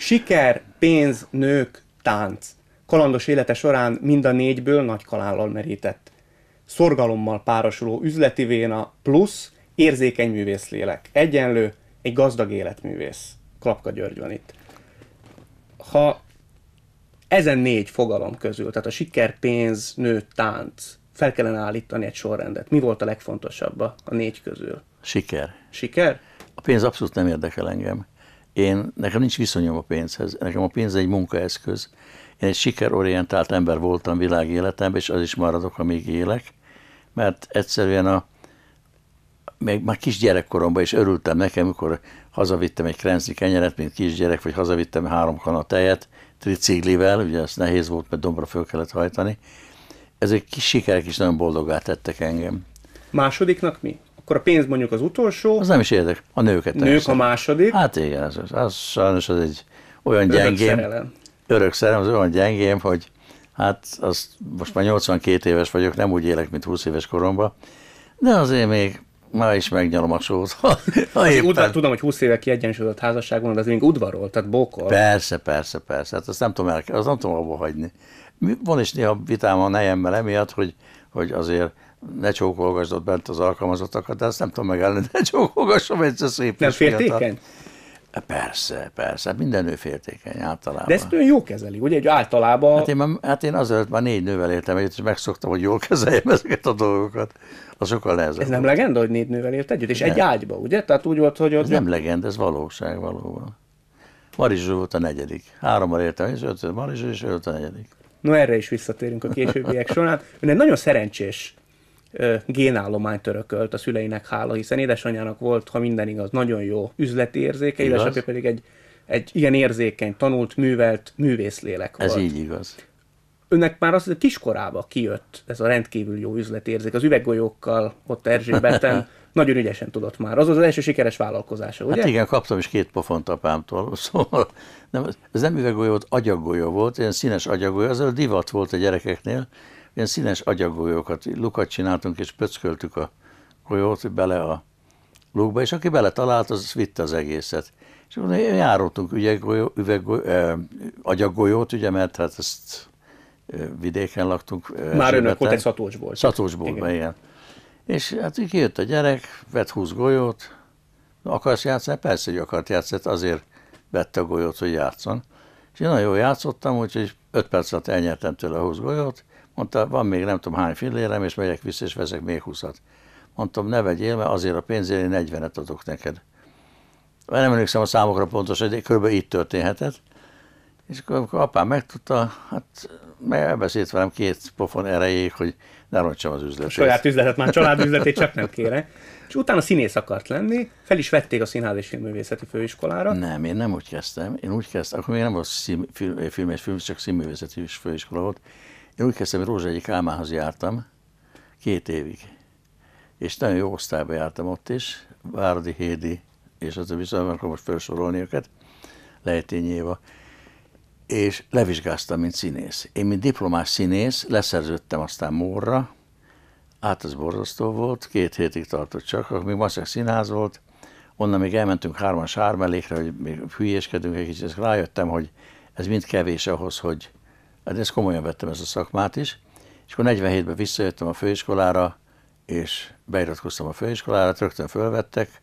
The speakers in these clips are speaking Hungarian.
Siker, pénz, nők, tánc. Kalandos élete során mind a négyből nagy kalállal merített. Szorgalommal párosuló üzleti véna plusz érzékeny művészlélek. Egyenlő, egy gazdag életművész. Klapka György van itt. Ha ezen négy fogalom közül, tehát a siker, pénz, nő, tánc, fel kellene állítani egy sorrendet. Mi volt a legfontosabb a négy közül? Siker. Siker? A pénz abszolút nem érdekel engem. Én, nekem nincs viszonyom a pénzhez, nekem a pénz egy munkaeszköz. Én egy sikerorientált ember voltam világéletemben, és az is maradok, amíg élek, mert egyszerűen a, még már kisgyerekkoromban is örültem nekem, amikor hazavittem egy krenzi kenyeret, mint kisgyerek, vagy hazavittem három kanat tejet, triciglivel, ugye ez nehéz volt, mert dombra föl kellett hajtani. Ezek kis sikerek is nagyon boldogá tettek engem. Másodiknak mi? akkor a pénz mondjuk az utolsó. Az nem is érdek, a nőket. Nők teljesen. a második. Hát igen, az, az, az sajnos az egy olyan örök gyengém, szerelem. örök szerelem, az olyan gyengém, hogy hát az, most már 82 éves vagyok, nem úgy élek, mint 20 éves koromban, de azért még Ma is megnyalom a sót. éppen... tudom, hogy 20 éve kiegyensúlyozott házasságon, de az még udvarol, tehát bokol. Persze, persze, persze. Hát azt nem tudom, el, azt nem tudom abba hagyni. Van is néha vitám a nejemmel emiatt, hogy, hogy azért ne csókolgasd ott bent az alkalmazottakat, de ezt nem tudom megállni, de csókolgassam a szép Nem féltékeny? Persze, persze, hát minden nő féltékeny általában. De ezt ön jó kezeli, ugye? Egy általában... Hát én, hát én azelőtt már négy nővel éltem együtt, és megszoktam, hogy jól kezeljem ezeket a dolgokat. Az sokkal nehezebb. Ez nem volt. legenda, hogy négy nővel élt együtt, és nem. egy ágyba, ugye? Tehát úgy volt, hogy... Ott ez nem legend, ez valóság valóban. Marizsó volt a negyedik. Hárommal éltem, és öt Marizsó, és öt a negyedik. No, erre is visszatérünk a későbbiek során. Ön egy nagyon szerencsés génállományt örökölt a szüleinek hála, hiszen édesanyjának volt, ha minden igaz, nagyon jó üzleti érzéke, igaz? édesapja pedig egy, egy ilyen érzékeny, tanult, művelt művészlélek volt. Ez így igaz. Önnek már az, hogy kiskorába kijött ez a rendkívül jó üzletérzék, az üveggolyókkal ott Erzsébeten, nagyon ügyesen tudott már. Az az első sikeres vállalkozása, ugye? Hát igen, kaptam is két pofont apámtól, szóval nem, ez nem üveggolyó volt, agyaggolyó volt, ilyen színes agyaggolyó, az a divat volt a gyerekeknél, ilyen színes agyagolyókat, lukat csináltunk, és pöcköltük a golyót bele a lukba, és aki bele talált az vitte az egészet. És akkor járultunk üveggolyó, üveggolyó, eh, agyaggolyót, ugye, mert hát ezt vidéken laktunk. Már önök ott egy szatócsból. Szatócsból, igen. igen. És hát így jött a gyerek, vett 20 golyót, akarsz játszani? Persze, hogy akart játszani, hát azért vette a golyót, hogy játszon. És én nagyon jól játszottam, úgyhogy 5 perc alatt elnyertem tőle a 20 golyót, Mondta, van még nem tudom hány fillérem, és megyek vissza, és vezek még 20 -at. Mondtam, ne vegyél, mert azért a pénzért én 40 adok neked. Mert nem emlékszem a számokra pontosan, hogy kb. így történhetett. És akkor, amikor apám megtudta, hát elbeszélt velem két pofon erejéig, hogy ne rontsam az üzletét. A saját üzletet, már család üzletét csak nem kére. És utána színész akart lenni, fel is vették a Színház és Filmművészeti Főiskolára. Nem, én nem úgy kezdtem. Én úgy kezdtem, akkor még nem volt film, film, film film, csak színművészeti főiskola volt. Én úgy kezdtem, hogy egyik álmához jártam két évig, és nagyon jó osztályba jártam ott is, Várdi Hédi, és az a viszont, szóval akkor most felsorolni őket, Lejtény Éva, és levizsgáztam, mint színész. Én, mint diplomás színész, leszerződtem aztán Mórra, hát az borzasztó volt, két hétig tartott csak, akkor még Maszek színház volt, onnan még elmentünk hárman sármelékre, hogy még hülyéskedünk egy kicsit, és rájöttem, hogy ez mind kevés ahhoz, hogy Hát ezt komolyan vettem ezt a szakmát is, és akkor 47-ben visszajöttem a főiskolára, és beiratkoztam a főiskolára, rögtön fölvettek,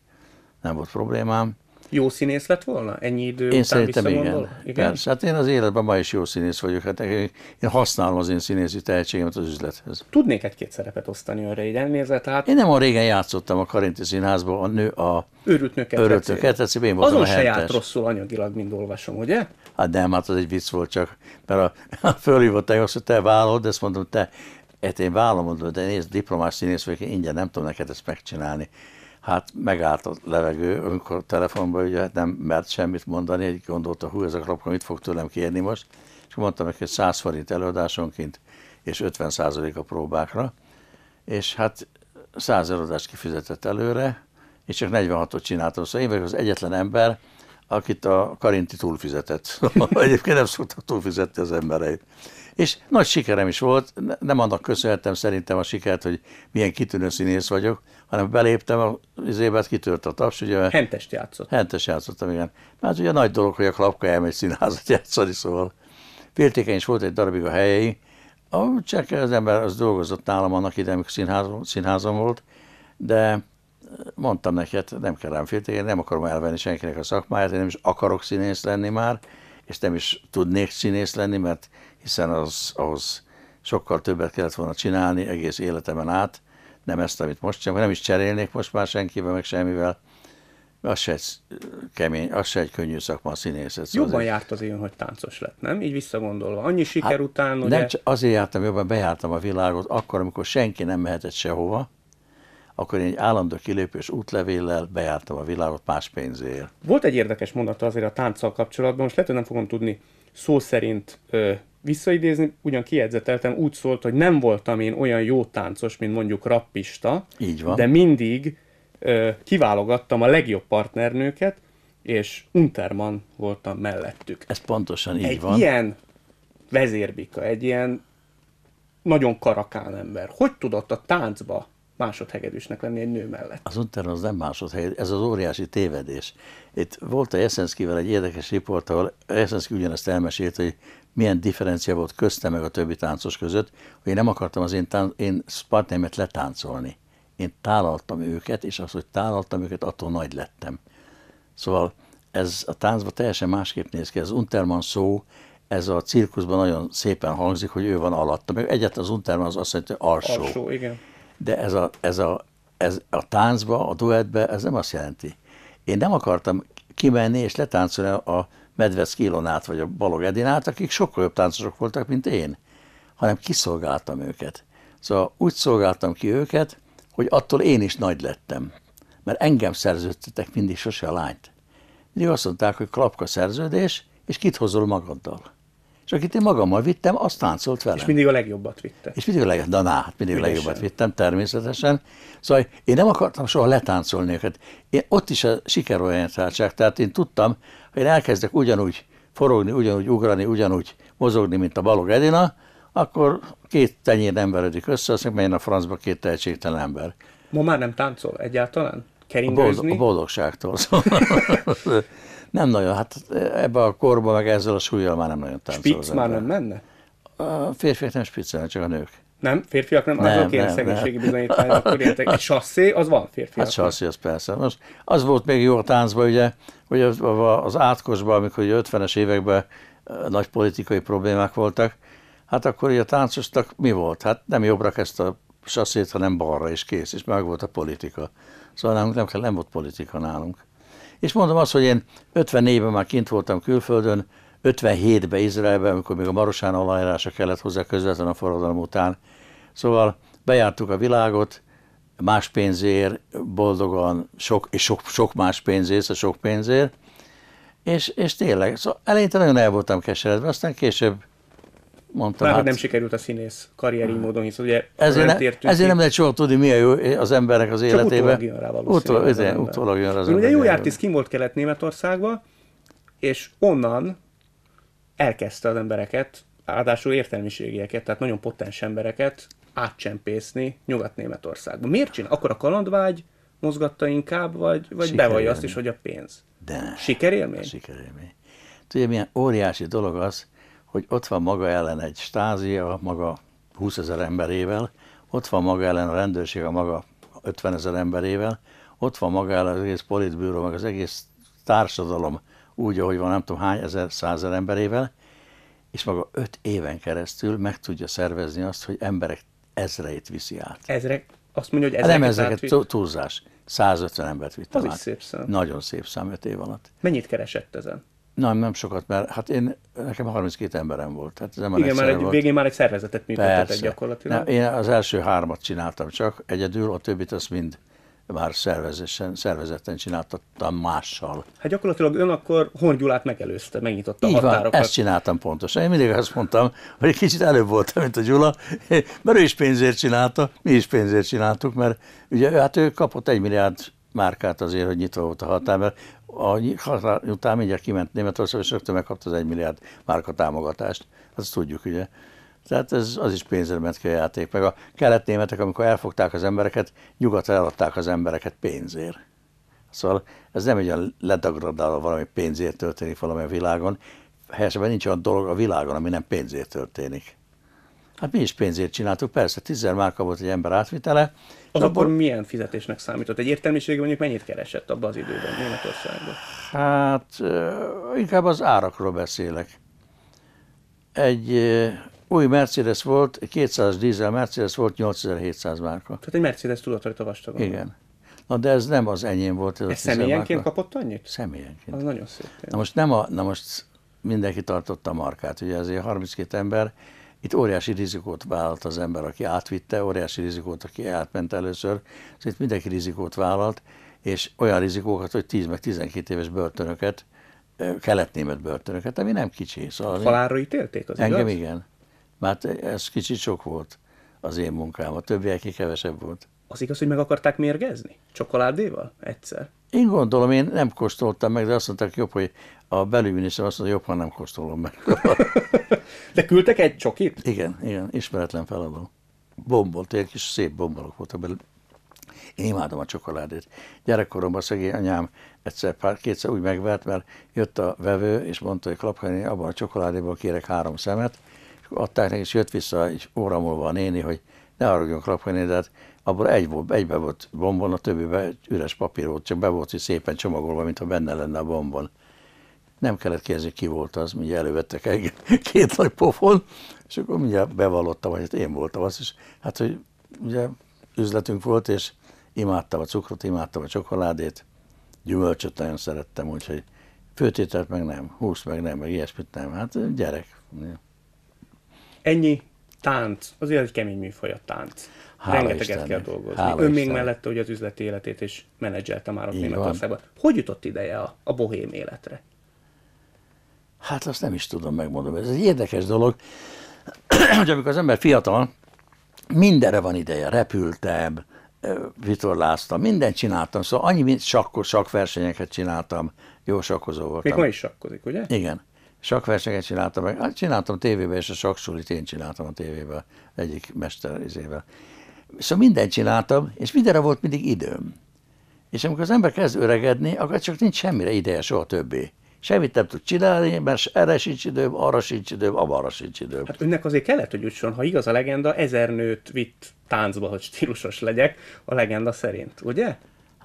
nem volt problémám, jó színész lett volna? Ennyi idő én után igen. igen. Persze. Hát én az életben ma is jó színész vagyok. Hát én használom az én színészi tehetségemet az üzlethez. Tudnék egy-két szerepet osztani önre, így elnézve. Tehát... Én nem a régen játszottam a Karinti Színházban a nő a Őrült nőket Őrült nőket tetszik. Én Azon a se járt rosszul anyagilag, mint olvasom, ugye? Hát nem, hát az egy vicc volt csak. Mert a, a fölhívott azt, hogy te de ezt mondom, te Hát én vállalom, de nézd, diplomás színész vagyok, ingyen nem tudom neked ezt megcsinálni hát megállt a levegő, amikor telefonban ugye nem mert semmit mondani, egy gondolta, hú, ez a klapka mit fog tőlem kérni most, és mondtam neki, hogy 100 forint előadásonként, és 50 a próbákra, és hát 100 előadást kifizetett előre, és csak 46-ot csináltam, szóval én vagyok az egyetlen ember, akit a Karinti túlfizetett. Egyébként nem szoktak túlfizetni az embereit. És nagy sikerem is volt, nem annak köszönhetem szerintem a sikert, hogy milyen kitűnő színész vagyok, hanem beléptem az évet, hát kitört a taps, ugye. Hentest játszott. Hentest játszottam, igen. Mert hát ugye nagy dolog, hogy a klapka elmegy színházat játszani, szóval féltékeny is volt egy darabig a helyei. A csak az ember az dolgozott nálam annak ide, amikor színházom, színházom volt, de eh, mondtam neki, hát nem kell rám féltékeny, nem akarom elvenni senkinek a szakmáját, én nem is akarok színész lenni már, és nem is tudnék színész lenni, mert hiszen az, ahhoz sokkal többet kellett volna csinálni egész életemen át, nem ezt, amit most csinálok, nem is cserélnék most már senkivel, meg semmivel. Az se egy kemény, az se egy könnyű szakma a színészet. Szóval jobban azért... járt az én, hogy táncos lett, nem? Így visszagondolva. Annyi hát siker hát, után, ugye... Nem, csak azért jártam jobban, bejártam a világot, akkor, amikor senki nem mehetett sehova, akkor én egy állandó kilépős útlevéllel bejártam a világot más pénzért. Volt egy érdekes mondata azért a tánccal kapcsolatban, most lehet, hogy nem fogom tudni szó szerint ö, visszaidézni, ugyan kiedzeteltem, úgy szólt, hogy nem voltam én olyan jó táncos, mint mondjuk rappista, Így van. de mindig ö, kiválogattam a legjobb partnernőket, és Unterman voltam mellettük. Ez pontosan így egy van. Egy ilyen vezérbika, egy ilyen nagyon karakán ember. Hogy tudott a táncba másodhegedűsnek lenni egy nő mellett. Az Unter az nem másodhegedűs, ez az óriási tévedés. Itt volt a Jeszenszkivel egy érdekes riport, ahol Jeszenszki ugyanezt elmesélte, hogy milyen differencia volt köztem meg a többi táncos között, hogy én nem akartam az én, tán- én partneremet letáncolni. Én tálaltam őket, és az, hogy tálaltam őket, attól nagy lettem. Szóval ez a táncban teljesen másképp néz ki. Az Unterman szó, ez a cirkuszban nagyon szépen hangzik, hogy ő van alatta. Meg egyet az Unterman az azt jelenti, hogy alsó. alsó igen de ez a, ez a, ez a táncba, a duettbe, ez nem azt jelenti. Én nem akartam kimenni és letáncolni a Medvec Kilonát vagy a Balog Edinát, akik sokkal jobb táncosok voltak, mint én, hanem kiszolgáltam őket. Szóval úgy szolgáltam ki őket, hogy attól én is nagy lettem. Mert engem szerződtetek mindig sose a lányt. Mindig azt mondták, hogy klapka szerződés, és kit hozol magaddal és akit én magammal vittem, azt táncolt velem. És mindig a legjobbat vittem. És mindig a legjobbat, na, na hát mindig a legjobbat vittem, természetesen. Szóval én nem akartam soha letáncolni őket. Én ott is a sikerorientáltság, tehát én tudtam, ha én elkezdek ugyanúgy forogni, ugyanúgy ugrani, ugyanúgy mozogni, mint a Balog Edina, akkor két tenyér emberedik össze, azt mondja, a francba két tehetségtelen ember. Ma már nem táncol egyáltalán? Keringezni? A, boldog, a boldogságtól. Nem nagyon, hát ebben a korban meg ezzel a súlyjal már nem nagyon táncol. Spitz már nem menne? A férfiak nem spiccelnek, csak a nők. Nem, férfiak nem, nem azok ilyen szegénységi bizonyítványok, akkor ilyenek. Egy sasszé, az van férfiak. Hát sasszé, az persze. Most az volt még jó a táncban, ugye, hogy az, az átkosban, amikor 50-es években eh, nagy politikai problémák voltak, hát akkor a táncosnak mi volt? Hát nem jobbra kezdte a sasszét, hanem balra, és kész, és meg volt a politika. Szóval nálunk nem, kell, nem volt politika nálunk. És mondom azt, hogy én 50 éve már kint voltam külföldön, 57-ben Izraelben, amikor még a Marosán aláírása kellett hozzá közvetlenül a forradalom után. Szóval bejártuk a világot, más pénzért, boldogan, sok, és sok, sok más pénzért, a szóval sok pénzért, és, és tényleg, szóval eleinte nagyon el voltam keseredve, aztán később mondtam. Már hát, nem sikerült a színész karrieri módon, hisz ugye ezért nem, értünk, ezért nem lehet soha tudni, mi a jó az emberek az életében. Utólag jön rá valószínűleg. Utol, utólag jön rá az Ugye jó jártiszt kim volt Kelet-Németországba, és onnan elkezdte az embereket, ráadásul értelmiségieket, tehát nagyon potens embereket átcsempészni Nyugat-Németországba. Miért csinál? Akkor a kalandvágy mozgatta inkább, vagy, vagy bevallja azt is, hogy a pénz? De ne. Sikerélmény? Sikerélmény. Tudja, milyen óriási dolog az, hogy ott van maga ellen egy stázia, maga 20 ezer emberével, ott van maga ellen a rendőrség a maga 50 ezer emberével, ott van maga ellen az egész politbűró, meg az egész társadalom úgy, ahogy van nem tudom hány ezer, százer emberével, és maga öt éven keresztül meg tudja szervezni azt, hogy emberek ezreit viszi át. Ezrek? Azt mondja, hogy ezreket hát Nem ezreket, átvitt? túlzás. 150 embert vitt Az át. is szép szám. Nagyon szép szám öt év alatt. Mennyit keresett ezen? Nem, nem sokat, mert hát én, nekem 32 emberem volt. Tehát ez már Igen, már egy, volt. végén már egy szervezetet működtetett gyakorlatilag. Nem, én az első hármat csináltam csak, egyedül a többit azt mind már szervezésen, szervezetten csináltattam mással. Hát gyakorlatilag ön akkor Horn Gyulát megelőzte, megnyitotta a határokat. Van, ezt csináltam pontosan. Én mindig azt mondtam, hogy egy kicsit előbb voltam, mint a Gyula, mert ő is pénzért csinálta, mi is pénzért csináltuk, mert ugye hát ő kapott egy milliárd márkát azért, hogy nyitva volt a határ, mert a határ után mindjárt kiment Németország, és rögtön megkapta az egymilliárd milliárd márka támogatást. Azt tudjuk, ugye. Tehát ez, az is pénzre ment ki a játék. Meg a keletnémetek, amikor elfogták az embereket, nyugatra eladták az embereket pénzért. Szóval ez nem egy olyan ledagradáló valami pénzért történik valami a világon. Helyesebben nincs olyan dolog a világon, ami nem pénzért történik. Hát mi is pénzért csináltuk, persze, tízzer márka volt egy ember átvitele. Az abban... akkor milyen fizetésnek számított? Egy értelmiségű mondjuk mennyit keresett abban az időben Németországban? Hát inkább az árakról beszélek. Egy új Mercedes volt, 200 dízel Mercedes volt, 8700 márka. Tehát egy Mercedes tudott rajta vastagon. Igen. Na de ez nem az enyém volt. Ez, ez személyenként márka. kapott annyit? Személyenként. Az nagyon szép. Na most, nem a, na most mindenki tartotta a markát, ugye azért 32 ember, itt óriási rizikót vállalt az ember, aki átvitte, óriási rizikót, aki átment először, szóval itt mindenki rizikót vállalt, és olyan rizikókat, hogy 10 meg 12 éves börtönöket, kelet-német börtönöket, ami nem kicsi. Szóval Halálra ítélték az Engem igaz? igen. Mert ez kicsit sok volt az én munkám, a többieké kevesebb volt. Az igaz, hogy meg akarták mérgezni? Csokoládéval? Egyszer? Én gondolom, én nem kóstoltam meg, de azt mondták jobb, hogy a belügyminiszter azt mondta, jobb, ha nem kóstolom meg. de küldtek egy csokit? Igen, igen, ismeretlen feladó. Bombolt, egy kis szép bombolok voltak belőle. Én imádom a csokoládét. Gyerekkoromban szegény anyám egyszer pár, kétszer úgy megvert, mert jött a vevő, és mondta, hogy klapkani, abban a csokoládéból kérek három szemet, és adták neki, és jött vissza, egy óra múlva a néni, hogy ne haragudjon klapkani, de hát abban egy volt, egybe volt bombon, a többiben üres papír volt, csak be volt hogy szépen csomagolva, mintha benne lenne a bombon. Nem kellett kérdezni, ki volt az, mindjárt elővettek egy két nagy pofon, és akkor mindjárt bevallottam, hogy hát én voltam az, és hát, hogy ugye üzletünk volt, és imádtam a cukrot, imádtam a csokoládét, gyümölcsöt nagyon szerettem, úgyhogy főtételt meg nem, húst meg nem, meg ilyesmit nem, hát gyerek. Ennyi tánc, azért egy kemény műfaj a tánc. Hála Rengeteget Istennek. kell dolgozni. Hála Ön még mellette, hogy az üzleti életét is menedzselte már ott Németországban. Hogy jutott ideje a, a bohém életre? Hát azt nem is tudom megmondom. Ez egy érdekes dolog, hogy amikor az ember fiatal, mindenre van ideje. Repültem, vitorláztam, mindent csináltam, szóval annyi, mint sakk, versenyeket csináltam, jó sakkozó voltam. Még ma is sakkozik, ugye? Igen. Sakversenyeket csináltam, meg hát csináltam tévében, és a saksulit én csináltam a tévében, egyik mester izével. Szóval mindent csináltam, és mindenre volt mindig időm. És amikor az ember kezd öregedni, akkor csak nincs semmire ideje soha többé. Semmit nem tud csinálni, mert erre sincs időm, arra sincs időm, amarra sincs időm. Hát önnek azért kellett, hogy jusson, ha igaz a legenda, ezer nőt vitt táncba, hogy stílusos legyek, a legenda szerint, ugye?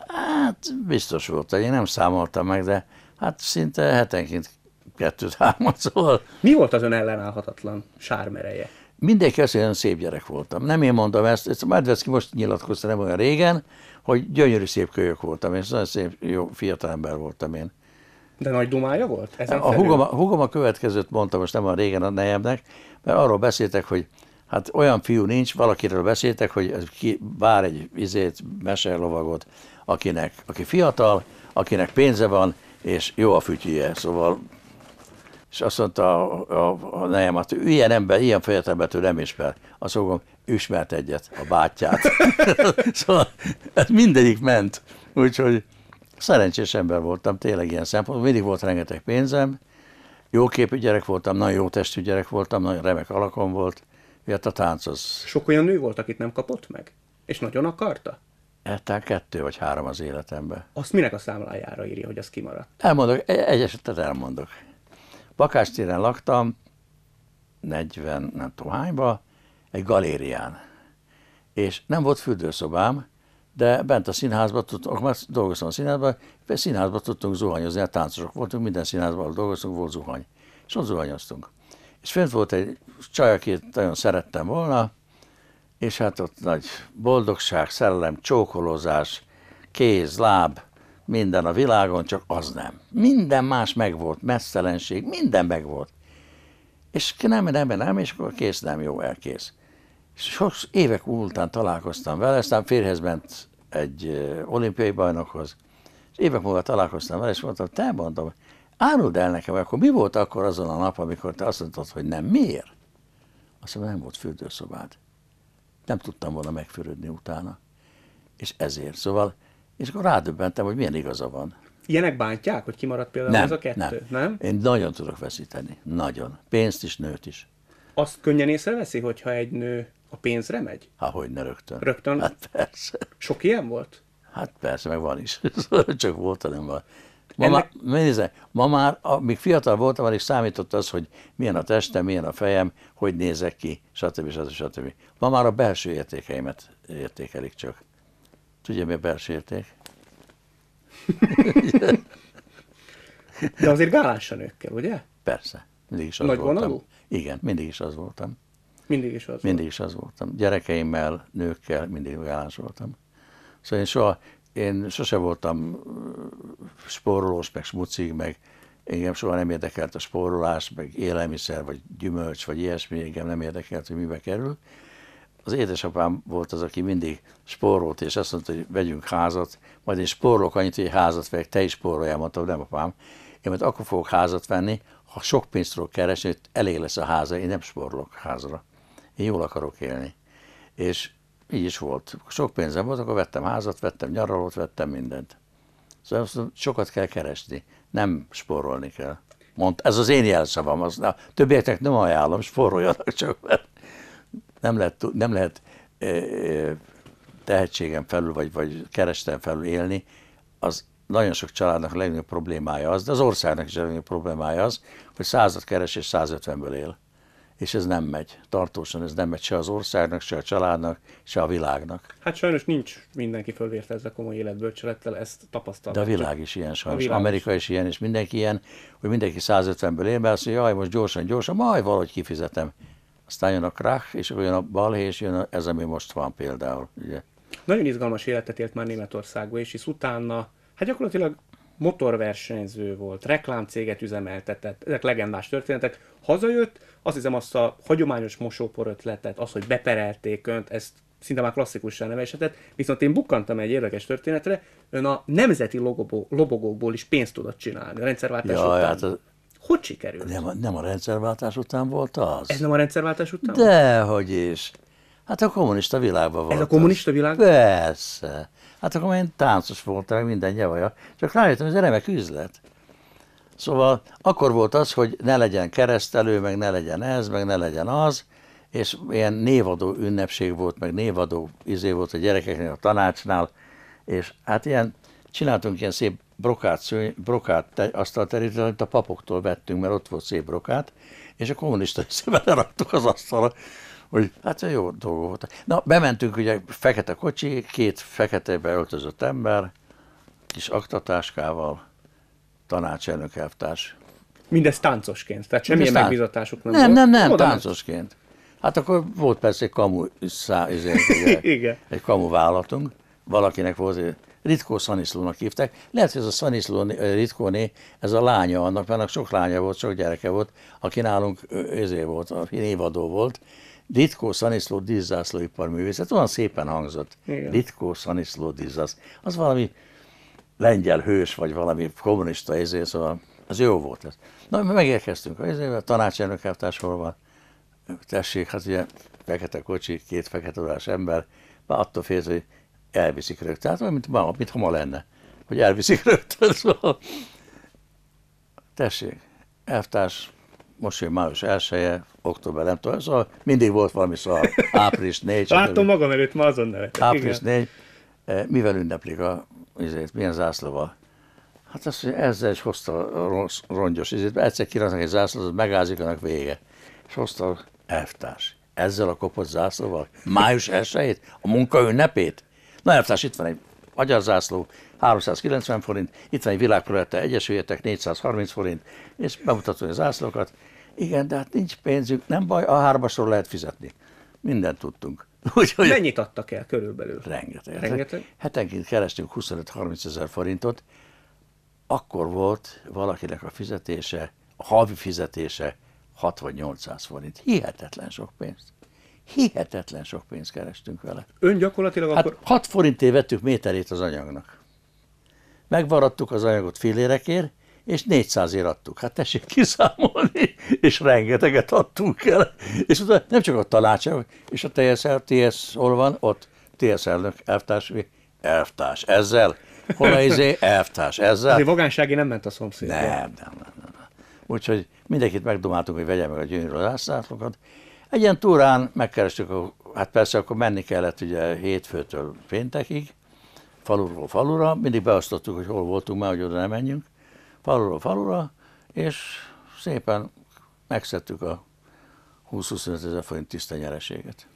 Hát biztos volt, én nem számoltam meg, de hát szinte hetenként kettőt, hármat, szóval... Mi volt az ön ellenállhatatlan sármereje? mindenki azt hogy szép gyerek voltam. Nem én mondtam ezt, ezt Medveszki most nyilatkozta nem olyan régen, hogy gyönyörű szép kölyök voltam, és nagyon szép, jó fiatal ember voltam én. De nagy dumája volt? Ezen a hugom, a hugom a következőt mondta most nem olyan régen a nejemnek, mert arról beszéltek, hogy hát olyan fiú nincs, valakiről beszéltek, hogy ki bár egy izét, meserlovagot, akinek, aki fiatal, akinek pénze van, és jó a fütyüje, szóval és azt mondta a, a, a nejem, hogy hát ilyen ember, ilyen fejetemet ő nem ismer. Azt mondom, ismert egyet, a bátyját. szóval ez mindegyik ment. Úgyhogy szerencsés ember voltam, tényleg ilyen szempontból. Mindig volt rengeteg pénzem, jó képű gyerek voltam, nagyon jó testű gyerek voltam, nagyon remek alakom volt, miatt a tánc az... Sok olyan nő volt, akit nem kapott meg? És nagyon akarta? Ettán kettő vagy három az életemben. Azt minek a számlájára írja, hogy az kimaradt? Elmondok, e- egy esetet elmondok. Bakástéren laktam, 40, nem tudom hányba, egy galérián. És nem volt fürdőszobám, de bent a színházban tudtunk, már dolgoztam a színházban, a színházban tudtunk zuhanyozni, a hát táncosok voltunk, minden színházban dolgoztunk, volt zuhany. És ott zuhanyoztunk. És fent volt egy csaj, akit nagyon szerettem volna, és hát ott nagy boldogság, szellem, csókolózás, kéz, láb, minden a világon, csak az nem. Minden más megvolt, messzelenség, minden megvolt. És nem, nem, nem, és akkor kész, nem jó, elkész. Sok évek után találkoztam vele, aztán férhez ment egy olimpiai bajnokhoz, és évek múlva találkoztam vele, és mondtam, te mondom, áruld el nekem, akkor mi volt akkor azon a nap, amikor te azt mondtad, hogy nem, miért? Azt mondom, nem volt fürdőszobád. Nem tudtam volna megfürödni utána. És ezért. Szóval és akkor rádöbbentem, hogy milyen igaza van. Ilyenek bántják, hogy kimaradt például nem, az a kettő? Nem. nem. Én nagyon tudok veszíteni. Nagyon. Pénzt is, nőt is. Azt könnyen észreveszi, hogyha egy nő a pénzre megy? Há, hogy ne rögtön. Rögtön? Hát persze. Sok ilyen volt? Hát persze, meg van is. Csak volt, nem van. Ma, Ennek... már, nézze, ma már, amíg fiatal voltam, már is számított az, hogy milyen a testem, milyen a fejem, hogy nézek ki, stb. stb. stb. Ma már a belső értékeimet értékelik csak. Tudja, mi a érték? De azért gálásan nőkkel, ugye? Persze. Mindig is az Nagy voltam. Vonalú? Igen, mindig is az voltam. Mindig is az Mindig is az voltam. Gyerekeimmel, nőkkel mindig gálás voltam. Szóval én soha, én sose voltam spórolós, meg smucig, meg engem soha nem érdekelt a spórolás, meg élelmiszer, vagy gyümölcs, vagy ilyesmi, engem nem érdekelt, hogy mibe kerül. Az édesapám volt az, aki mindig spórolt, és azt mondta, hogy vegyünk házat, majd én spórolok annyit, hogy házat vegyek, te is spóroljál, mondtam, nem apám. Én majd akkor fogok házat venni, ha sok pénzt tudok keresni, hogy elég lesz a háza, én nem spórolok házra. Én jól akarok élni. És így is volt. Sok pénzem volt, akkor vettem házat, vettem nyaralót, vettem mindent. Szóval azt mondom, sokat kell keresni, nem spórolni kell. Mond, ez az én jelszavam, az, na, többieknek nem ajánlom, spóroljanak csak, mert nem lehet, nem lehet tehetségem felül, vagy, vagy kerestem felül élni, az nagyon sok családnak a legnagyobb problémája az, de az országnak is a legnagyobb problémája az, hogy százat keres és 150-ből él. És ez nem megy. Tartósan ez nem megy se az országnak, se a családnak, se a világnak. Hát sajnos nincs mindenki fölvért ezzel komoly életbölcselettel, ezt tapasztaltam. De a világ is ilyen sajnos. Amerika is ilyen, és mindenki ilyen, hogy mindenki 150-ből él, mert azt mondja, jaj, most gyorsan, gyorsan, majd valahogy kifizetem aztán jön a krach, és akkor jön a balhé, és jön a, ez, ami most van például. Ugye? Nagyon izgalmas életet élt már Németországban, és hisz utána, hát gyakorlatilag motorversenyző volt, reklámcéget üzemeltetett, ezek legendás történetek. Hazajött, azt hiszem azt a hagyományos mosópor ötletet, az, hogy beperelték önt, ezt szinte már klasszikussá nevesetett, viszont én bukkantam egy érdekes történetre, ön a nemzeti logobó, lobogókból is pénzt tudott csinálni a rendszerváltás ja, után. Hát az, hogy sikerült? Nem, a, nem a rendszerváltás után volt az. Ez nem a rendszerváltás után? Dehogy is. Hát a kommunista világban volt. Ez a kommunista világ? Persze. Hát akkor én táncos voltam, meg minden nyavaja. Csak rájöttem, ez egy remek üzlet. Szóval akkor volt az, hogy ne legyen keresztelő, meg ne legyen ez, meg ne legyen az, és ilyen névadó ünnepség volt, meg névadó izé volt a gyerekeknél, a tanácsnál, és hát ilyen Csináltunk ilyen szép brokát, szőny, brokát asztal terítőt, amit a papoktól vettünk, mert ott volt szép brokát, és a kommunista szemben raktuk az asztalra, hogy hát jó dolgok volt. Na, bementünk ugye fekete kocsi, két feketébe öltözött ember, kis aktatáskával, tanácselnök elvtárs. Mindez táncosként, tehát semmi tánc... megbizatásuk nem, nem volt? Nem, nem, nem, táncosként. Hát akkor volt persze egy kamu szá, egy, izé, Igen. egy kamu vállalatunk, valakinek volt Ritkó Szaniszlónak hívták. Lehet, hogy ez a Szaniszló eh, Ritkóné, ez a lánya annak, mert annak sok lánya volt, sok gyereke volt, aki nálunk eh, ezért volt, a névadó volt. Ritkó Szaniszló iparművész. művészet, olyan szépen hangzott. Igen. Ritkó Szaniszló díszzász. Az valami lengyel hős, vagy valami kommunista ezért, szóval az jó volt ez. Na, megérkeztünk a ezért, a tanácselnök Tessék, hát ugye fekete kocsi, két fekete ember, már attól félsz, hogy elviszik rögtön. Tehát olyan, mint ma, mintha ma lenne, hogy elviszik rögtön. Szóval. Tessék, elvtárs, most jön május 1 -e, október, nem tudom, szóval mindig volt valami szóval április 4. Láttam magam előtt, ma azon nevetek. Április igen. Eh, 4, mivel ünneplik a, ezért, milyen zászlóval? Hát azt, hogy ezzel is hozta rossz, rongyos ízét, egyszer kiraknak egy zászlót, megázik, annak vége. És hozta elvtárs. Ezzel a kopott zászlóval? Május 1 a munka ünnepét? Na, elvtárs, itt van egy zászló, 390 forint, itt van egy világprojekte, egyesüljetek, 430 forint, és bemutatom a zászlókat. Igen, de hát nincs pénzünk, nem baj, a hármasról lehet fizetni. Mindent tudtunk. Úgy, hogy Mennyit adtak el körülbelül? Rengeteg. Hát Rengeteg? Hetenként kerestünk 25-30 ezer forintot. Akkor volt valakinek a fizetése, a havi fizetése 800 forint. Hihetetlen sok pénzt hihetetlen sok pénzt kerestünk vele. Ön gyakorlatilag hát akkor... 6 forinté vettük méterét az anyagnak. Megvaradtuk az anyagot félérekért, és 400 ért adtuk. Hát tessék kiszámolni, és rengeteget adtunk el. És utána nem csak a tanácsa, és a TSL, TS, hol van? Ott TS elnök, elvtárs, elvtárs, ezzel, hol a izé, elvtárs, ezzel. Azért vagánsági nem ment a szomszéd. Nem, nem, nem, nem. Úgyhogy mindenkit megdomáltunk, hogy vegye meg a gyönyörű rászászlókat, egy ilyen túrán megkerestük, hát persze akkor menni kellett ugye hétfőtől péntekig, faluról falura, mindig beosztottuk, hogy hol voltunk már, hogy oda nem menjünk, faluról falura, és szépen megszedtük a 20-25 ezer forint tiszta nyereséget.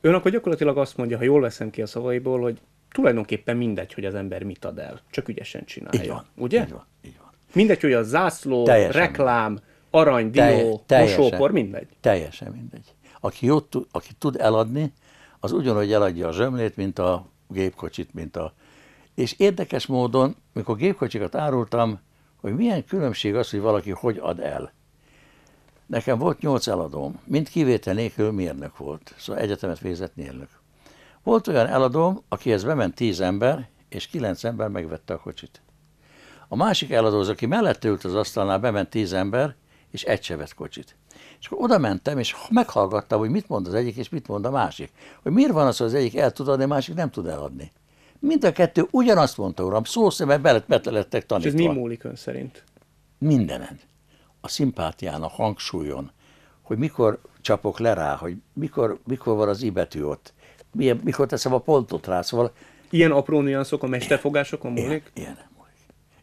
Ön akkor gyakorlatilag azt mondja, ha jól veszem ki a szavaiból, hogy tulajdonképpen mindegy, hogy az ember mit ad el, csak ügyesen csinálja. Így van, ugye? Így van, így van. Mindegy, hogy a zászló, teljesen reklám, arany, dió, teljesen, mosópor, mindegy. Teljesen mindegy. Aki, jót, aki tud eladni, az ugyanúgy eladja a zsömlét, mint a gépkocsit, mint a... És érdekes módon, mikor gépkocsikat árultam, hogy milyen különbség az, hogy valaki hogy ad el. Nekem volt nyolc eladóm, mind kivétel nélkül mérnök volt, szóval egyetemet végzett mérnök. Volt olyan eladóm, akihez bement tíz ember, és kilenc ember megvette a kocsit. A másik eladó, az, aki mellette ült az asztalnál, bement tíz ember, és egy se vett kocsit. És akkor oda mentem, és meghallgattam, hogy mit mond az egyik, és mit mond a másik. Hogy miért van az, hogy az egyik el tud adni, a másik nem tud eladni. Mind a kettő ugyanazt mondta, uram, szó szemben betelettek tanítva. És ez mi múlik ön szerint? Mindenen. A szimpátián, a hangsúlyon, hogy mikor csapok le rá, hogy mikor, mikor van az ibetű ott, milyen, mikor teszem a pontot rá, szóval... Ilyen apró nüanszok a mesterfogásokon múlik? Ilyen, ilyen nem múlik.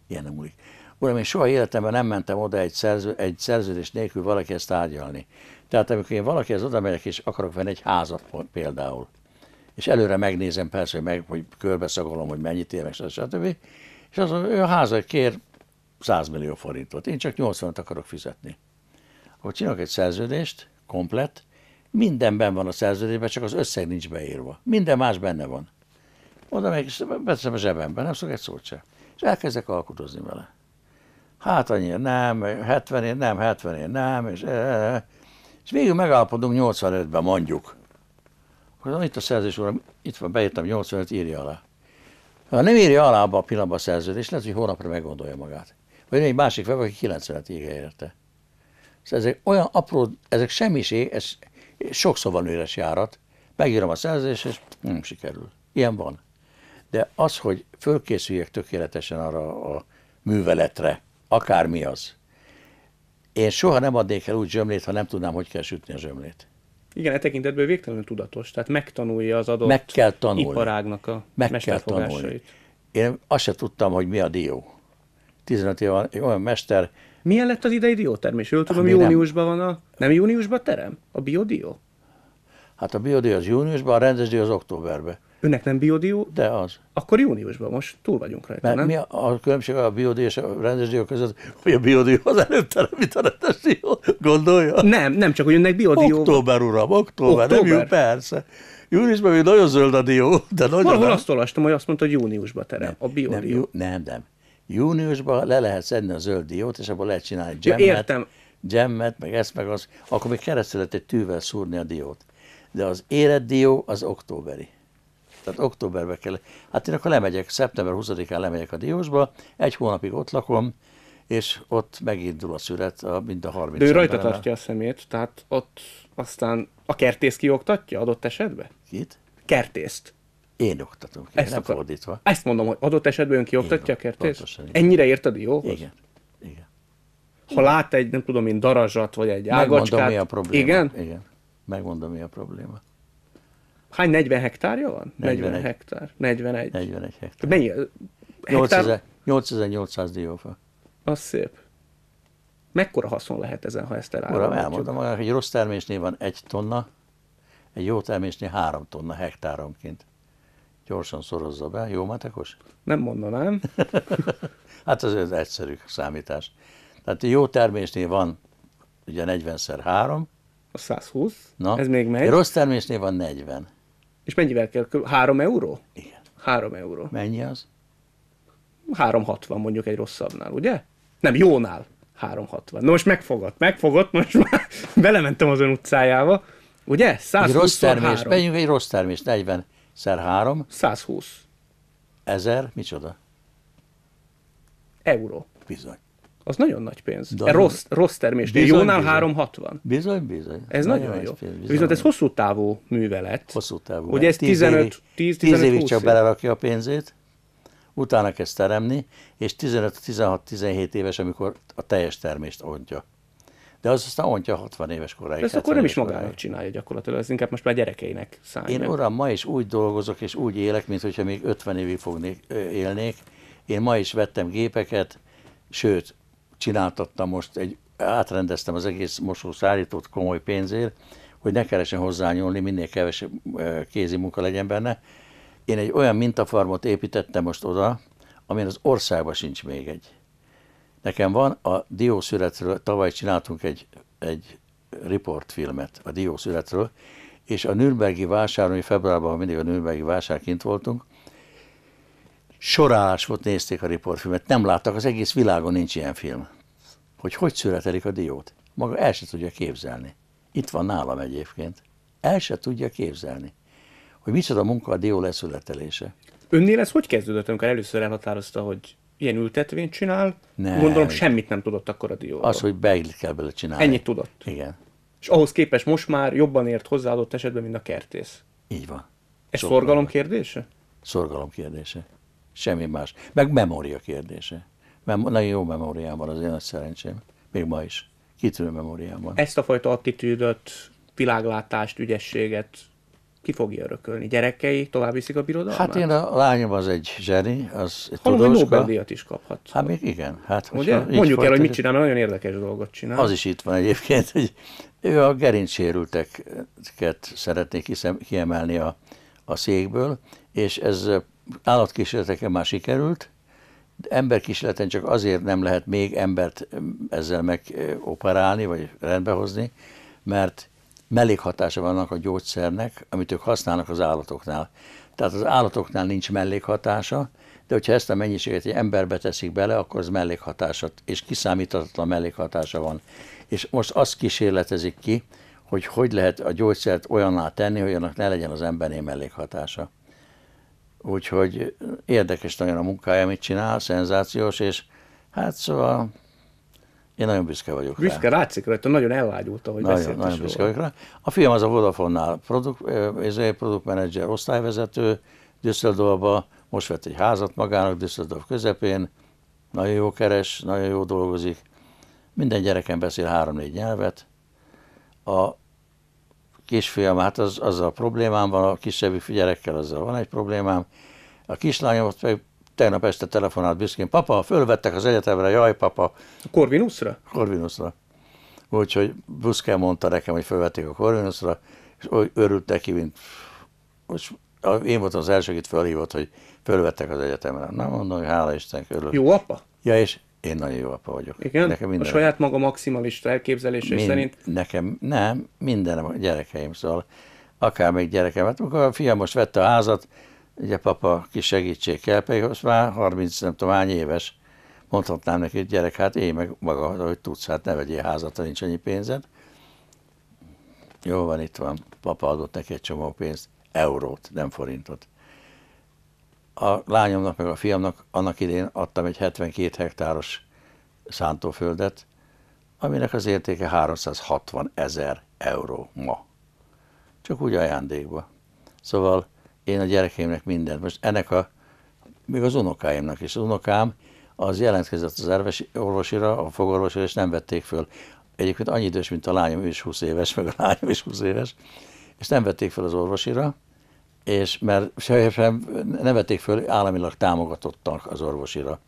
Ilyen nem múlik. Uram, én soha életemben nem mentem oda egy, szerző, egy szerződés nélkül valakihez tárgyalni. Tehát amikor én valakihez oda megyek és akarok venni egy házat például, és előre megnézem persze, hogy, meg, hogy körbeszagolom, hogy mennyit ér, meg stb. És az, ő a házat kér 100 millió forintot, én csak 80-at akarok fizetni. Akkor csinálok egy szerződést, komplet, mindenben van a szerződésben, csak az összeg nincs beírva. Minden más benne van. Oda meg, beteszem a zsebembe, nem szok egy szót sem. És elkezdek alkudozni vele hát annyira nem, 70 én nem, 70 én nem, és, eh, eh, eh. és végül megállapodunk 85-ben mondjuk. Akkor itt a szerzés uram, itt van, beírtam 85, írja alá. Ha nem írja alá abba a pillanatban a szerződést, lehet, hogy hónapra meggondolja magát. Vagy egy másik fel, aki 90-et írja érte. Szóval ezek olyan apró, ezek semmiség, ez sokszor van üres járat. Megírom a szerződést, és nem sikerül. Ilyen van. De az, hogy fölkészüljek tökéletesen arra a műveletre, akármi az. Én soha nem adnék el úgy zsömlét, ha nem tudnám, hogy kell sütni a zsömlét. Igen, e tekintetből végtelenül tudatos, tehát megtanulja az adott Meg kell tanulni. iparágnak a Meg kell tanulni. Én azt se tudtam, hogy mi a dió. 15 év olyan mester. Milyen lett az idei diótermés? Jól hát tudom, júniusban nem... van a... Nem júniusban terem? A biodió? Hát a biodió az júniusban, a rendes dió az októberben. Önnek nem biodió? De az. Akkor júniusban most túl vagyunk rajta, Mert nem? mi a, a különbség a biodió és a rendes dió között, hogy a biodió az előbb terem, a rendes dió, gondolja? Nem, nem csak, hogy önnek biodió. Október, uram, október, október. nem jó, persze. Júniusban még nagyon zöld a dió, de nagyon Valahol azt olvastam, hogy azt mondta, hogy júniusban terem nem, a biodió. Nem, jú, nem, nem. Júniusban le lehet szedni a zöld diót, és abból lehet csinálni gemmet, ja, értem. gemmet, meg ezt, meg az. Akkor még keresztül lehet egy tűvel szúrni a diót. De az érett dió az októberi tehát októberbe kell. Hát én akkor lemegyek, szeptember 20-án lemegyek a Diósba, egy hónapig ott lakom, és ott megindul a szület. a, mind a 30 De ő rajta tartja a szemét, tehát ott aztán a kertész kioktatja adott esetben? Kit? Kertészt. Én oktatom ki, ezt nem akar... fordítva. Ezt mondom, hogy adott esetben ön kioktatja a kertészt? Ennyire érted a Igen. igen. Ha lát egy, nem tudom én, darazsat, vagy egy ágacskát. Megmondom, mi a probléma. Igen? Igen. Megmondom, mi a probléma. Hány 40 hektárja van? 41. 40 hektár. 41. 41 hektár. Mennyi? Eh, hektár? 8800 diófa. Az szép. Mekkora haszon lehet ezen, ha ezt Uram, Elmondom, magának, egy rossz termésnél van egy tonna, egy jó termésnél három tonna hektáronként. Gyorsan szorozza be. Jó matekos? Nem mondanám. hát az egy egyszerű számítás. Tehát jó termésnél van ugye 40 x 3. A 120. Na, ez még megy. Egy rossz termésnél van 40. És mennyivel kell? Három euró? Igen. Három euró. Mennyi az? 360 mondjuk egy rosszabbnál, ugye? Nem, jónál 360. Na most megfogott, megfogott, most már belementem azon utcájába. Ugye? 120 egy rossz termés, menjünk egy rossz termés, 40 szer 3. 120. Ezer, micsoda? Euró. Bizony. Az nagyon nagy pénz. De e rossz, rossz termés. Bizony, Jónál bizony. 360. Bizony, bizony. Ez nagyon, nagyon jó. Pénz, bizony. Viszont ez hosszú távú művelet. Hosszú távú. Ugye ez 15 10 évig, 10 évig csak belerakja a pénzét, utána kezd teremni, és 15-16-17 éves, amikor a teljes termést adja. De az aztán mondja 60 éves koráig. Ezt akkor nem is magának koráig. csinálja gyakorlatilag, ez inkább most már gyerekeinek szállja. Én uram, ma is úgy dolgozok és úgy élek, mint hogyha még 50 évig fognék, élnék. Én ma is vettem gépeket, sőt, csináltattam most, egy, átrendeztem az egész mosószállítót komoly pénzért, hogy ne keresen hozzányúlni, minél kevesebb kézi munka legyen benne. Én egy olyan mintafarmot építettem most oda, amin az országban sincs még egy. Nekem van a diószületről, tavaly csináltunk egy, egy riportfilmet a diószületről, és a Nürnbergi vásáron, mi februárban mindig a Nürnbergi vásár kint voltunk, sorálás volt, nézték a riportfilmet, nem láttak, az egész világon nincs ilyen film. Hogy hogy születelik a diót? Maga el se tudja képzelni. Itt van nálam egyébként. El se tudja képzelni, hogy micsoda munka a dió leszületelése. Önnél ez hogy kezdődött, amikor először elhatározta, hogy ilyen ültetvényt csinál? Nem. Gondolom semmit nem tudott akkor a dióról. Az, hogy beilt kell bele csinálni. Ennyit tudott. Igen. És ahhoz képest most már jobban ért hozzáadott esetben, mint a kertész. Így van. Ez szorgalom kérdése? Szorgalom kérdése. Semmi más. Meg memória kérdése. Mem- nagyon jó memóriám van az én nagy szerencsém. Még ma is. Kitűnő memóriám van. Ezt a fajta attitűdöt, világlátást, ügyességet ki fogja örökölni? Gyerekei tovább viszik a birodalmat? Hát én a lányom az egy zseni, az egy Hallom, tudóska. Nobel-díjat is kaphat. Hát még igen. Hát, Ugye? Mondjuk el, hogy mit csinál, nagyon érdekes dolgot csinál. Az is itt van egyébként, hogy ő a gerincsérülteket szeretné kiemelni a, a székből, és ez állatkísérleteken már sikerült, emberkísérleten csak azért nem lehet még embert ezzel megoperálni, vagy rendbehozni, mert mellékhatása vannak a gyógyszernek, amit ők használnak az állatoknál. Tehát az állatoknál nincs mellékhatása, de hogyha ezt a mennyiséget egy emberbe teszik bele, akkor az mellékhatása, és kiszámíthatatlan mellékhatása van. És most azt kísérletezik ki, hogy hogy lehet a gyógyszert olyanná tenni, hogy annak ne legyen az emberi mellékhatása. Úgyhogy érdekes nagyon a munkája, amit csinál, szenzációs, és hát szóval én nagyon büszke vagyok Büszke, rá. látszik rajta, nagyon elvágyult, ahogy Nagyon, nagyon büszke vagyok rá. A film az a Vodafone-nál izé, produkt, egy produkt manager, osztályvezető Düsseldorfba, most vett egy házat magának Düsseldorf közepén, nagyon jó keres, nagyon jó dolgozik, minden gyereken beszél három-négy nyelvet. A kisfiam, hát az, az a problémám van, a kisebb gyerekkel azzal van egy problémám. A kislányom ott meg tegnap este telefonált büszkén, papa, fölvettek az egyetemre, jaj papa. A Corvinusra? Corvinusra. Úgyhogy büszke mondta nekem, hogy fölvették a Corvinusra, és úgy örült neki, mint... Most én voltam az első, akit fölhívott, hogy fölvettek az egyetemre. Na mondom, hogy hála Isten, örülök. Jó apa? Ja, és én nagyon jó apa vagyok. Igen? Nekem minden... A saját maga maximalista elképzelése Mind... szerint? Nekem nem, minden a gyerekeim, szóval akár még gyerekem. Hát amikor a fiam most vette a házat, ugye papa kis segítség kell, pedig most már 30 nem tudom hány éves, mondhatnám neki, hogy gyerek, hát én meg maga, hogy tudsz, hát ne vegyél házat, ha nincs annyi pénzed. Jó van, itt van. Papa adott neki egy csomó pénzt, eurót, nem forintot a lányomnak, meg a fiamnak annak idén adtam egy 72 hektáros szántóföldet, aminek az értéke 360 ezer euró ma. Csak úgy ajándékba. Szóval én a gyerekeimnek mindent. Most ennek a, még az unokáimnak is. Az unokám az jelentkezett az ervesi, orvosira, a fogorvosira, és nem vették föl. Egyébként annyi idős, mint a lányom, ő is 20 éves, meg a lányom is 20 éves, és nem vették fel az orvosira, és mert sem nevetik föl, államilag támogatottak az orvosira.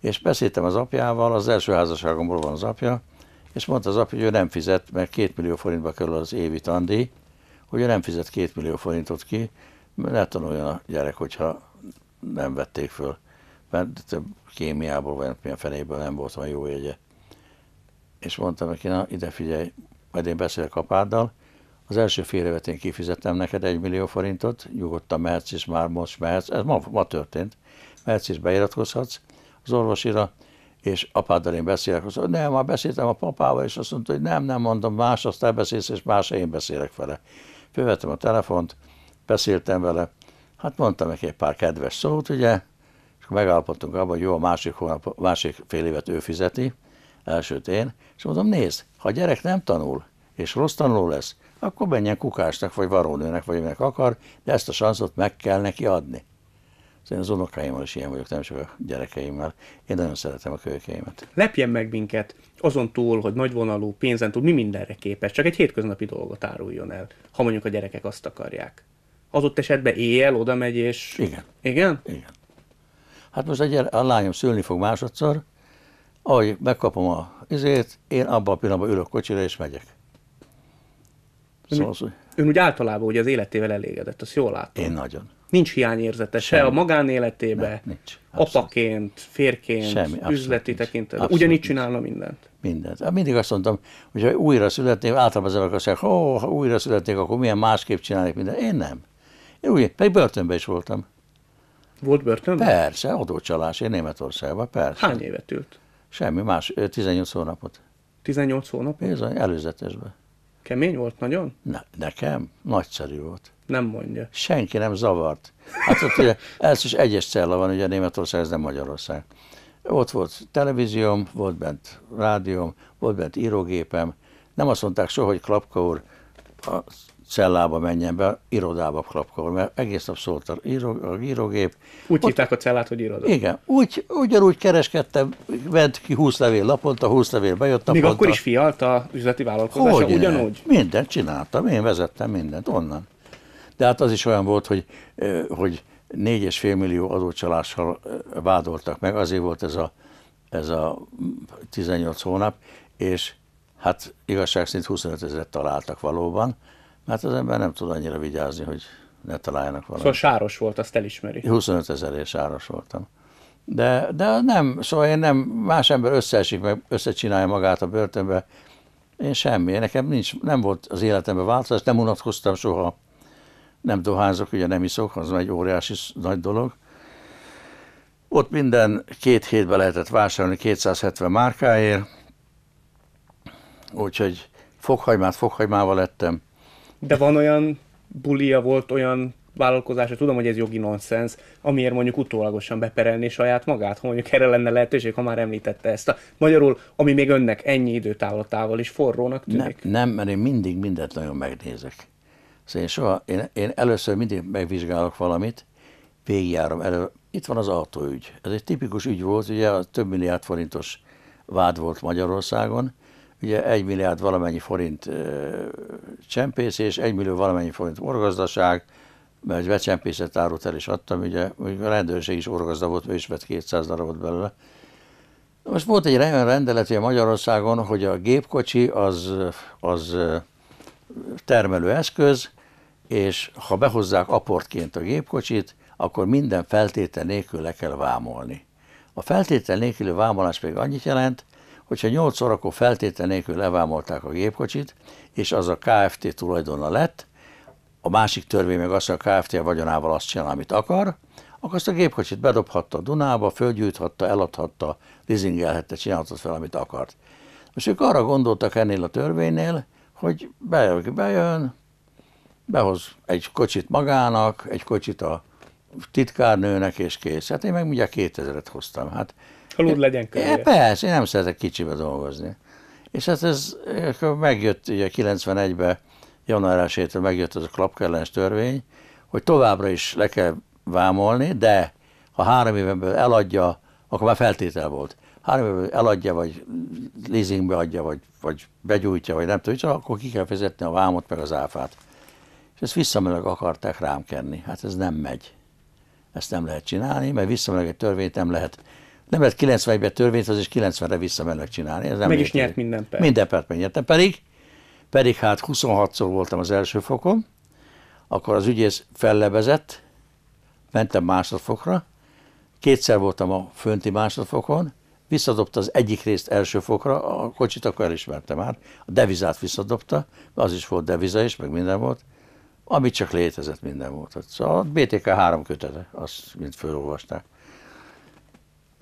És beszéltem az apjával, az első házasságomból van az apja, és mondta az apja, hogy ő nem fizet, mert két millió forintba kerül az évi tandíj, hogy ő nem fizet két millió forintot ki, mert ne tanuljon a gyerek, hogyha nem vették föl. Mert kémiából, vagy milyen fenéből nem volt olyan jó jegye. És mondtam neki, na ide figyelj, majd én beszélek apáddal, az első fél évet én kifizettem neked egy millió forintot, nyugodtan mehetsz is, már most mehetsz, ez ma, ma történt, mehetsz is, beiratkozhatsz az orvosira, és apáddal én beszélek, azt mondta, nem, már beszéltem a papával, és azt mondta, hogy nem, nem mondom, más, azt elbeszélsz, és más, én beszélek vele. Fővettem a telefont, beszéltem vele, hát mondtam neki egy pár kedves szót, ugye, és megállapodtunk abban, hogy jó, a másik, hónap, másik fél évet ő fizeti, elsőt én, és mondom, nézd, ha a gyerek nem tanul, és rossz tanuló lesz, akkor menjen kukásnak, vagy varónőnek, vagy minek akar, de ezt a sanszot meg kell neki adni. Szóval én az unokáimmal is ilyen vagyok, nem csak a gyerekeimmel. Én nagyon szeretem a kölykeimet. Lepjen meg minket azon túl, hogy nagyvonalú, pénzen túl, mi mindenre képes, csak egy hétköznapi dolgot áruljon el, ha mondjuk a gyerekek azt akarják. ott esetben éjjel oda megy és... Igen. Igen? Igen. Hát most a, gyere, a lányom szülni fog másodszor, ahogy megkapom a izét, én abban a pillanatban ülök kocsira és megyek. Ön, szóval, hogy... ön úgy általában ugye az életével elégedett, azt jól látom. Én nagyon. Nincs hiányérzete se a magánéletébe, ne, nincs. apaként, férként, Semmi, üzleti tekintetben. Ugyanígy csinálna mindent. Mindent. Hát mindig azt mondtam, hogy ha újra születnék, általában az emberek azt mondják, oh, ha újra születnék, akkor milyen másképp csinálnék mindent. Én nem. Én úgy, pedig börtönben is voltam. Volt börtönben? Persze, adócsalás, én Németországban, persze. Hány évet ült? Semmi más, 18 hónapot. 18 hónap? Bizony, előzetesben. Kemény volt nagyon? Ne, nekem? Nagyszerű volt. Nem mondja. Senki nem zavart. Hát ott ugye is egyes cella van, ugye Németország, ez nem Magyarország. Ott volt televízióm, volt bent rádióm, volt bent írógépem. Nem azt mondták soha, hogy Klapka úr, az cellába menjen be, irodába klapkol, mert egész nap szólt a, író, a írógép. Úgy hívták a cellát, hogy iroda? Igen, úgy, ugyanúgy kereskedtem, vent ki 20 levél naponta, 20 levél bejött naponta. Még akkor is a üzleti vállalkozása, hogy ugyanúgy? Mindent csináltam, én vezettem mindent onnan. De hát az is olyan volt, hogy, hogy 4,5 millió adócsalással vádoltak meg, azért volt ez a, ez a 18 hónap, és hát igazság szerint 25 ezeret találtak valóban, Hát az ember nem tud annyira vigyázni, hogy ne találjanak valamit. Szóval sáros volt, azt elismeri. 25 és sáros voltam. De, de nem, szóval én nem, más ember összeesik, meg összecsinálja magát a börtönbe. Én semmi, nekem nincs, nem volt az életemben változás, nem unatkoztam soha. Nem dohányzok, ugye nem iszok, az egy óriási nagy dolog. Ott minden két hétben lehetett vásárolni 270 márkáért, úgyhogy fokhagymát fokhagymával lettem, de van olyan bulia volt, olyan vállalkozása, tudom, hogy ez jogi nonsens, amiért mondjuk utólagosan beperelni saját magát, ha mondjuk erre lenne lehetőség, ha már említette ezt. A, magyarul, ami még önnek ennyi időtávlatával is forrónak tűnik. Nem, nem, mert én mindig mindent nagyon megnézek. Szóval én, soha, én, én először mindig megvizsgálok valamit, végigjárom elő. Itt van az autóügy. Ez egy tipikus ügy volt, ugye a több milliárd forintos vád volt Magyarországon, ugye 1 milliárd valamennyi forint csempészés, 1 millió valamennyi forint orgazdaság, mert egy becsempészett árut el is adtam, ugye a rendőrség is orgazda volt, ő is vett 200 darabot belőle. Most volt egy olyan rendelet hogy Magyarországon, hogy a gépkocsi az, az termelő eszköz, és ha behozzák aportként a gépkocsit, akkor minden feltétel nélkül le kell vámolni. A feltétel nélküli vámolás pedig annyit jelent, hogyha 8 órakor feltétel nélkül levámolták a gépkocsit, és az a KFT tulajdona lett, a másik törvény meg azt hogy a KFT a vagyonával azt csinál, amit akar, akkor azt a gépkocsit bedobhatta a Dunába, földgyűjthatta, eladhatta, lizingelhette, csinálhatott fel, amit akart. Most ők arra gondoltak ennél a törvénynél, hogy bejön, bejön behoz egy kocsit magának, egy kocsit a titkárnőnek, és kész. Hát én meg mindjárt 2000-et hoztam. Hát Halud legyen könnyű. Persze, én nem szeretek kicsibe dolgozni. És hát ez, akkor megjött ugye 91-ben, január 1 megjött az a klapkellenes törvény, hogy továbbra is le kell vámolni, de ha három évenből eladja, akkor már feltétel volt. Három évenből eladja, vagy leasingbe adja, vagy, vagy begyújtja, vagy nem tudja, akkor ki kell fizetni a vámot, meg az áfát. És ezt visszamenőleg akarták rám kenni. Hát ez nem megy. Ezt nem lehet csinálni, mert visszamenőleg egy törvényt nem lehet nem lehet 91-ben az és 90-re visszamennek csinálni. Ez nem Meg is nyert minden pert. Minden pert megnyertem. Pedig, pedig hát 26-szor voltam az első fokon, akkor az ügyész fellebezett, mentem másodfokra, kétszer voltam a fönti másodfokon, visszadobta az egyik részt első fokra, a kocsit akkor elismertem már, a devizát visszadobta, az is volt deviza is, meg minden volt, amit csak létezett, minden volt. Szóval a BTK három kötete, azt mind felolvasták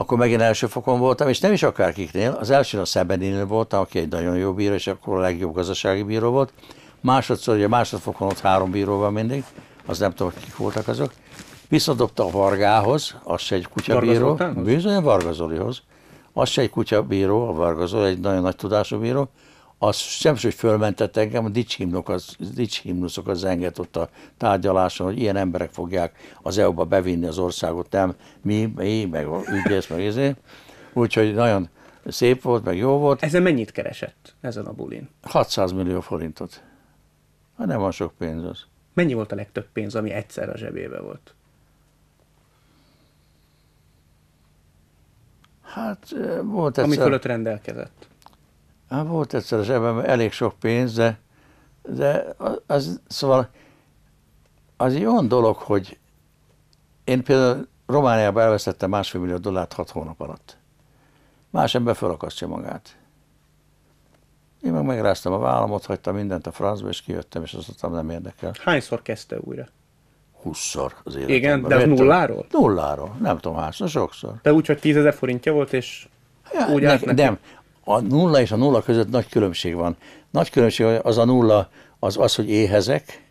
akkor megint első fokon voltam, és nem is akárkiknél. Az elsőn a Szebeninél voltam, aki egy nagyon jó bíró, és akkor a legjobb gazdasági bíró volt. Másodszor, ugye másodfokon ott három bíró van mindig, az nem tudom, kik voltak azok. Visszadobta a Vargához, az se egy kutyabíró. Bizony, a Vargazolihoz. Az se egy kutyabíró, a Vargazoli, egy nagyon nagy tudású bíró az sem hogy fölmentett engem, a dicshimnok, az, dicshimnuszok az zenget ott a tárgyaláson, hogy ilyen emberek fogják az EU-ba bevinni az országot, nem mi, mi, meg ügyész, meg ezé? Úgyhogy nagyon szép volt, meg jó volt. Ezen mennyit keresett ezen a bulin? 600 millió forintot. Hát nem van sok pénz az. Mennyi volt a legtöbb pénz, ami egyszer a zsebébe volt? Hát volt egyszer... Ami fölött rendelkezett. Hát volt egyszer a zsebemben elég sok pénz, de, de az, szóval az egy olyan dolog, hogy én például Romániában elvesztettem másfél millió dollárt hat hónap alatt. Más ember felakasztja magát. Én meg megráztam a vállamot, hagytam mindent a francba, és kijöttem, és azt mondtam, nem érdekel. Hányszor kezdte újra? Húszszor az életemben. Igen, de az nulláról? Nulláról, nem tudom hányszor, sokszor. De úgy, hogy tízezer forintja volt, és ja, úgy ne, Nem, a nulla és a nulla között nagy különbség van. Nagy különbség az a nulla az az, hogy éhezek,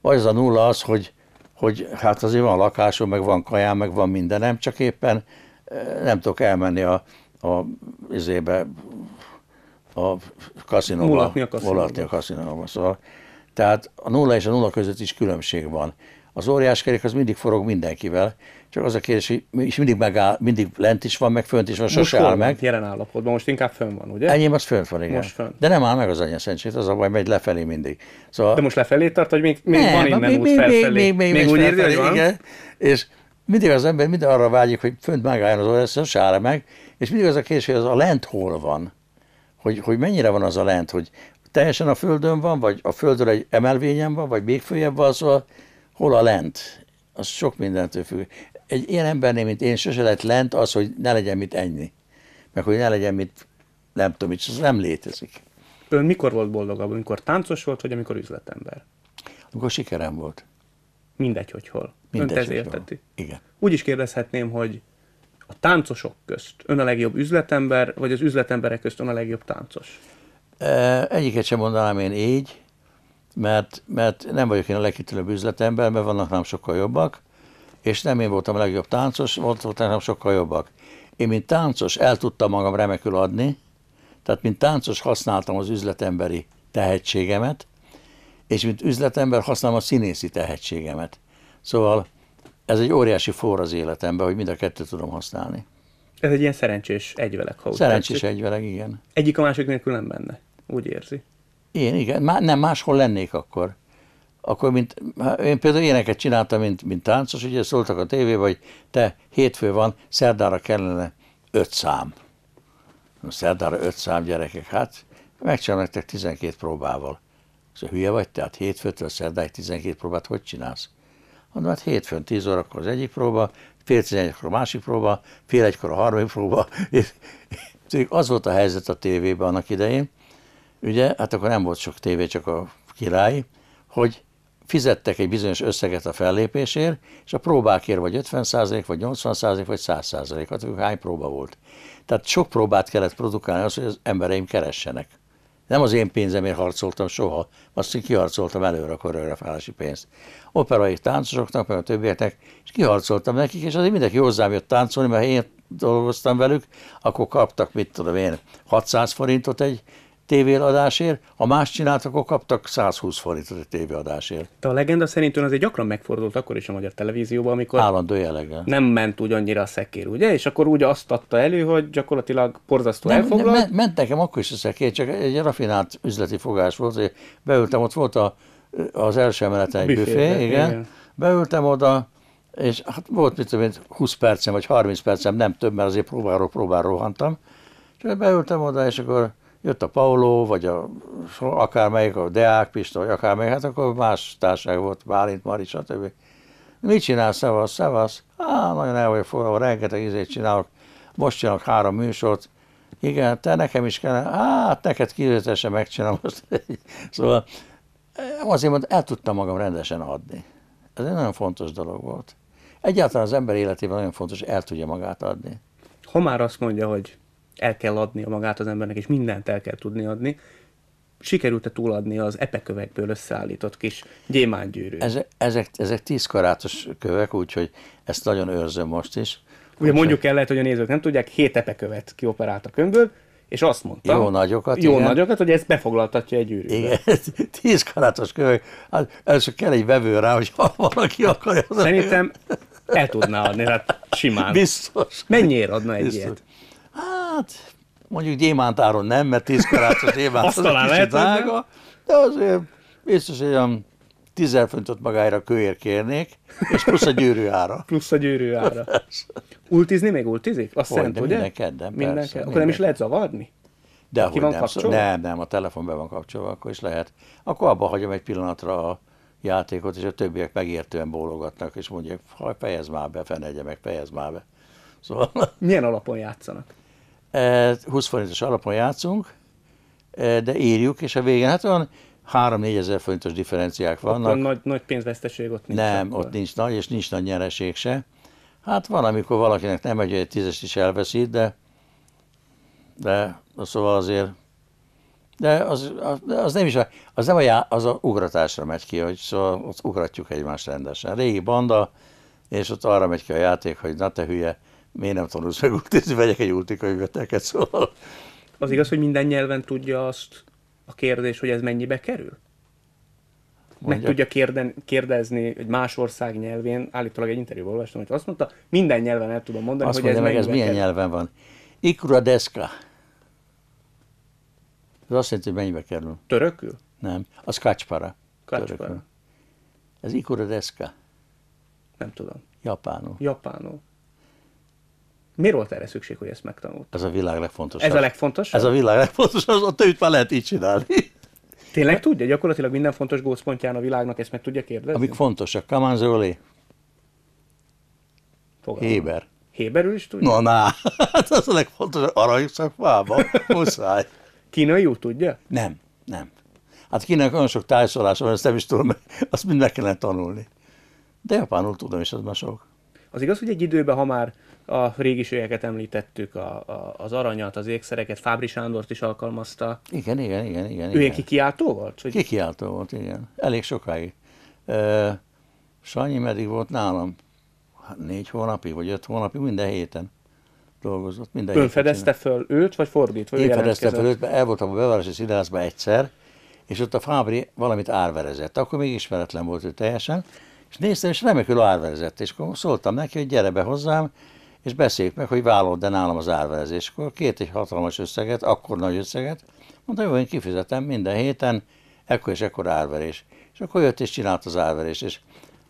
vagy az a nulla az, hogy, hogy hát azért van lakásom, meg van kajám, meg van mindenem, csak éppen eh, nem tudok elmenni a, a izébe, a kaszinóba. Mulatni a kaszinóba. Mulatni a kaszinóba. Szóval, tehát a nulla és a nulla között is különbség van az óriáskerék az mindig forog mindenkivel, csak az a kérdés, hogy és mindig megáll, mindig lent is van, meg fönt is van, sose most áll meg. jelen állapotban, most inkább fönn van, ugye? Ennyi, az fönt van, igen. Most fönt. De nem áll meg az anya szentség, az a baj, megy lefelé mindig. Szóval... De most lefelé tart, hogy még, még nem, van innen még, még, felfelé. Még, még, még, még, úgy érzi, hogy van? Igen. És mindig az ember mindig arra vágyik, hogy fönt megálljon az óriás, sose áll meg, és mindig az a kérdés, hogy az a lent hol van. Hogy, hogy mennyire van az a lent, hogy teljesen a földön van, vagy a földön egy emelvényen van, vagy még följebb van, szóval hol a lent, az sok mindentől függ. Egy ilyen embernél, mint én, sose lett lent az, hogy ne legyen mit enni, meg hogy ne legyen mit, nem tudom, és ez nem létezik. Ön mikor volt boldogabb, amikor táncos volt, vagy amikor üzletember? Amikor sikerem volt. Mindegy, hogy hol. Mindegy, Önt ez érteti. Hol. Igen. Úgy is kérdezhetném, hogy a táncosok közt ön a legjobb üzletember, vagy az üzletemberek közt ön a legjobb táncos? Egyiket sem mondanám én így, mert, mert nem vagyok én a legkitűnőbb üzletember, mert vannak nem sokkal jobbak, és nem én voltam a legjobb táncos, voltak nem sokkal jobbak. Én, mint táncos, el tudtam magam remekül adni, tehát mint táncos használtam az üzletemberi tehetségemet, és mint üzletember használom a színészi tehetségemet. Szóval ez egy óriási for az életemben, hogy mind a kettőt tudom használni. Ez egy ilyen szerencsés egyvelek ha Szerencsés egyvelek, egyveleg, igen. Egyik a másik nélkül nem benne, úgy érzi. Én, igen. Má, nem, máshol lennék akkor. Akkor, mint, én például éneket csináltam, mint, mint táncos, ugye szóltak a tévé, vagy te, hétfő van, szerdára kellene öt szám. Szerdára öt szám gyerekek, hát megcsinálom nektek 12 próbával. Szóval hülye vagy, tehát hétfőtől szerdáig 12 próbát hogy csinálsz? Mondom, hát hétfőn 10 órakor az egyik próba, fél 11 a másik próba, fél egykor a harmadik próba. az volt a helyzet a tévében annak idején, ugye, hát akkor nem volt sok tévé, csak a király, hogy fizettek egy bizonyos összeget a fellépésért, és a próbákért vagy 50 százalék, vagy 80 százalék, vagy 100 százalék, hát hány próba volt. Tehát sok próbát kellett produkálni az, hogy az embereim keressenek. Nem az én pénzemért harcoltam soha, azt én kiharcoltam előre a koreografálási pénzt. Operai táncosoknak, meg a többieknek, és kiharcoltam nekik, és azért mindenki hozzám jött táncolni, mert én dolgoztam velük, akkor kaptak, mit tudom én, 600 forintot egy tévéadásért, ha más csináltak, akkor kaptak 120 forintot egy tévéadásért. De a legenda szerint ön azért gyakran megfordult akkor is a magyar televízióban, amikor Állandó jellege. nem ment úgy annyira a szekér, ugye? És akkor úgy azt adta elő, hogy gyakorlatilag porzasztó nem, elfoglalt. Nem, ment nekem akkor is a szekér, csak egy rafinált üzleti fogás volt, hogy beültem, ott volt a, az első emeleten egy büfé, igen. igen. Beültem oda, és hát volt mit tudom én, 20 percem vagy 30 percem, nem több, mert azért próbáról próbáról rohantam. És beültem oda, és akkor jött a Paolo, vagy a, akármelyik, a Deák Pista, vagy akármelyik, hát akkor más társaság volt, Bálint, Mari, stb. Mit csinálsz, szevasz, szevasz? Á, nagyon el vagyok forró, rengeteg ízét csinálok, most csinálok három műsort, igen, te nekem is kell, hát neked kivételesen megcsinálom most. szóval eh, azért mondom, el tudtam magam rendesen adni. Ez egy nagyon fontos dolog volt. Egyáltalán az ember életében nagyon fontos, el tudja magát adni. Ha már azt mondja, hogy el kell adnia magát az embernek, és mindent el kell tudni adni, sikerült-e túladni az epekövekből összeállított kis gyémánygyűrű? Ezek, ezek, ezek tíz karátos kövek, úgyhogy ezt nagyon őrzöm most is. Ugye mondjuk el, lehet, hogy a nézők nem tudják, hét epekövet kioperált a könyvből, és azt mondta. Jó nagyokat. Jó igen. nagyokat, hogy ezt befoglaltatja egy űrűbe. Igen, tíz karátos kövek. Hát először kell egy vevő rá, hogy ha valaki akarja. Szerintem el tudná adni, hát simán. Biztos. Mennyire adna egy Biztos. ilyet? Hát, mondjuk gyémántáron nem, mert tíz karácsos gyémánt az talán lehet, drága, de azért biztos hogy olyan 10 fontot magára kőért kérnék, és plusz a gyűrű ára. plusz a gyűrű ára. Ultizni még ultizik? Azt hogy, szerint, ugye? Minden kedden, minden persze, kedden. Akkor nem is lehet zavarni? De hogy nem, kapcsolva? nem, nem, a telefon be van kapcsolva, akkor is lehet. Akkor abba hagyom egy pillanatra a játékot, és a többiek megértően bólogatnak, és mondják, ha fejezd már be, fenegye meg, fejezd már be. Szóval... Milyen alapon játszanak? 20 eh, forintos alapon játszunk, eh, de írjuk, és a végén hát olyan 3-4 ezer forintos differenciák vannak. Ott nagy, nagy pénzveszteség ott nincs. Nem, akkor. ott nincs nagy, és nincs nagy nyereség se. Hát van, amikor valakinek nem egy, egy tízest is elveszít, de, de szóval azért, de az, az nem is, a, az nem a, já, az a ugratásra megy ki, hogy szóval ott ugratjuk egymást rendesen. Régi banda, és ott arra megy ki a játék, hogy na te hülye, miért nem tanulsz meg hogy vegyek egy ultikönyveteket, szóval. Az igaz, hogy minden nyelven tudja azt a kérdés, hogy ez mennyibe kerül? Mondja. Meg tudja kérden, kérdezni egy más ország nyelvén, állítólag egy interjúból, olvastam, hogy azt mondta, minden nyelven el tudom mondani, azt hogy mondja, ez meg ez milyen kerül. nyelven van. Ikura deszka. Ez azt jelenti, hogy mennyibe kerül. Törökül? Nem, az kacspara. Kacspara. Ez ikura deszka. Nem tudom. Japánul. Japánul. Miért volt erre szükség, hogy ezt megtanult? Ez a világ legfontosabb. Ez a legfontosabb? Ez a világ legfontosabb, az a többit már lehet így csinálni. Tényleg tudja? Gyakorlatilag minden fontos gócpontján a világnak ezt meg tudja kérdezni? Amik fontosak. Kamanzoli. Fogalmam. Héber. Héberül is tudja? Na, na, hát az a legfontosabb arany szakmában, muszáj. Kínaiul tudja? Nem, nem. Hát kínaiak olyan sok tájszolása van, ezt nem is tudom, azt mind meg kellene tanulni. De japánul tudom, és az már sok. Az igaz, hogy egy időben, ha már a régiségeket említettük, a, a, az aranyat, az ékszereket, Fábri Sándort is alkalmazta. Igen, igen, igen. igen ő igen. kikiáltó volt? Hogy... Kikiáltó volt, igen. Elég sokáig. E, Sanyi meddig volt nálam? Hát négy hónapi vagy öt hónapi minden héten dolgozott. Minden Ön fedezte föl őt, vagy fordítva? Én fedezte föl őt, mert el voltam a bevárosi színházban egyszer, és ott a Fábri valamit árverezett. Akkor még ismeretlen volt ő teljesen, és néztem, és remekül árverezett, és akkor szóltam neki, hogy gyere be hozzám, és beszéljük meg, hogy vállalod de nálam az Akkor két egy hatalmas összeget, akkor nagy összeget, mondta, hogy én kifizetem minden héten, ekkor és ekkor árverés. És akkor jött és csinált az árverés. És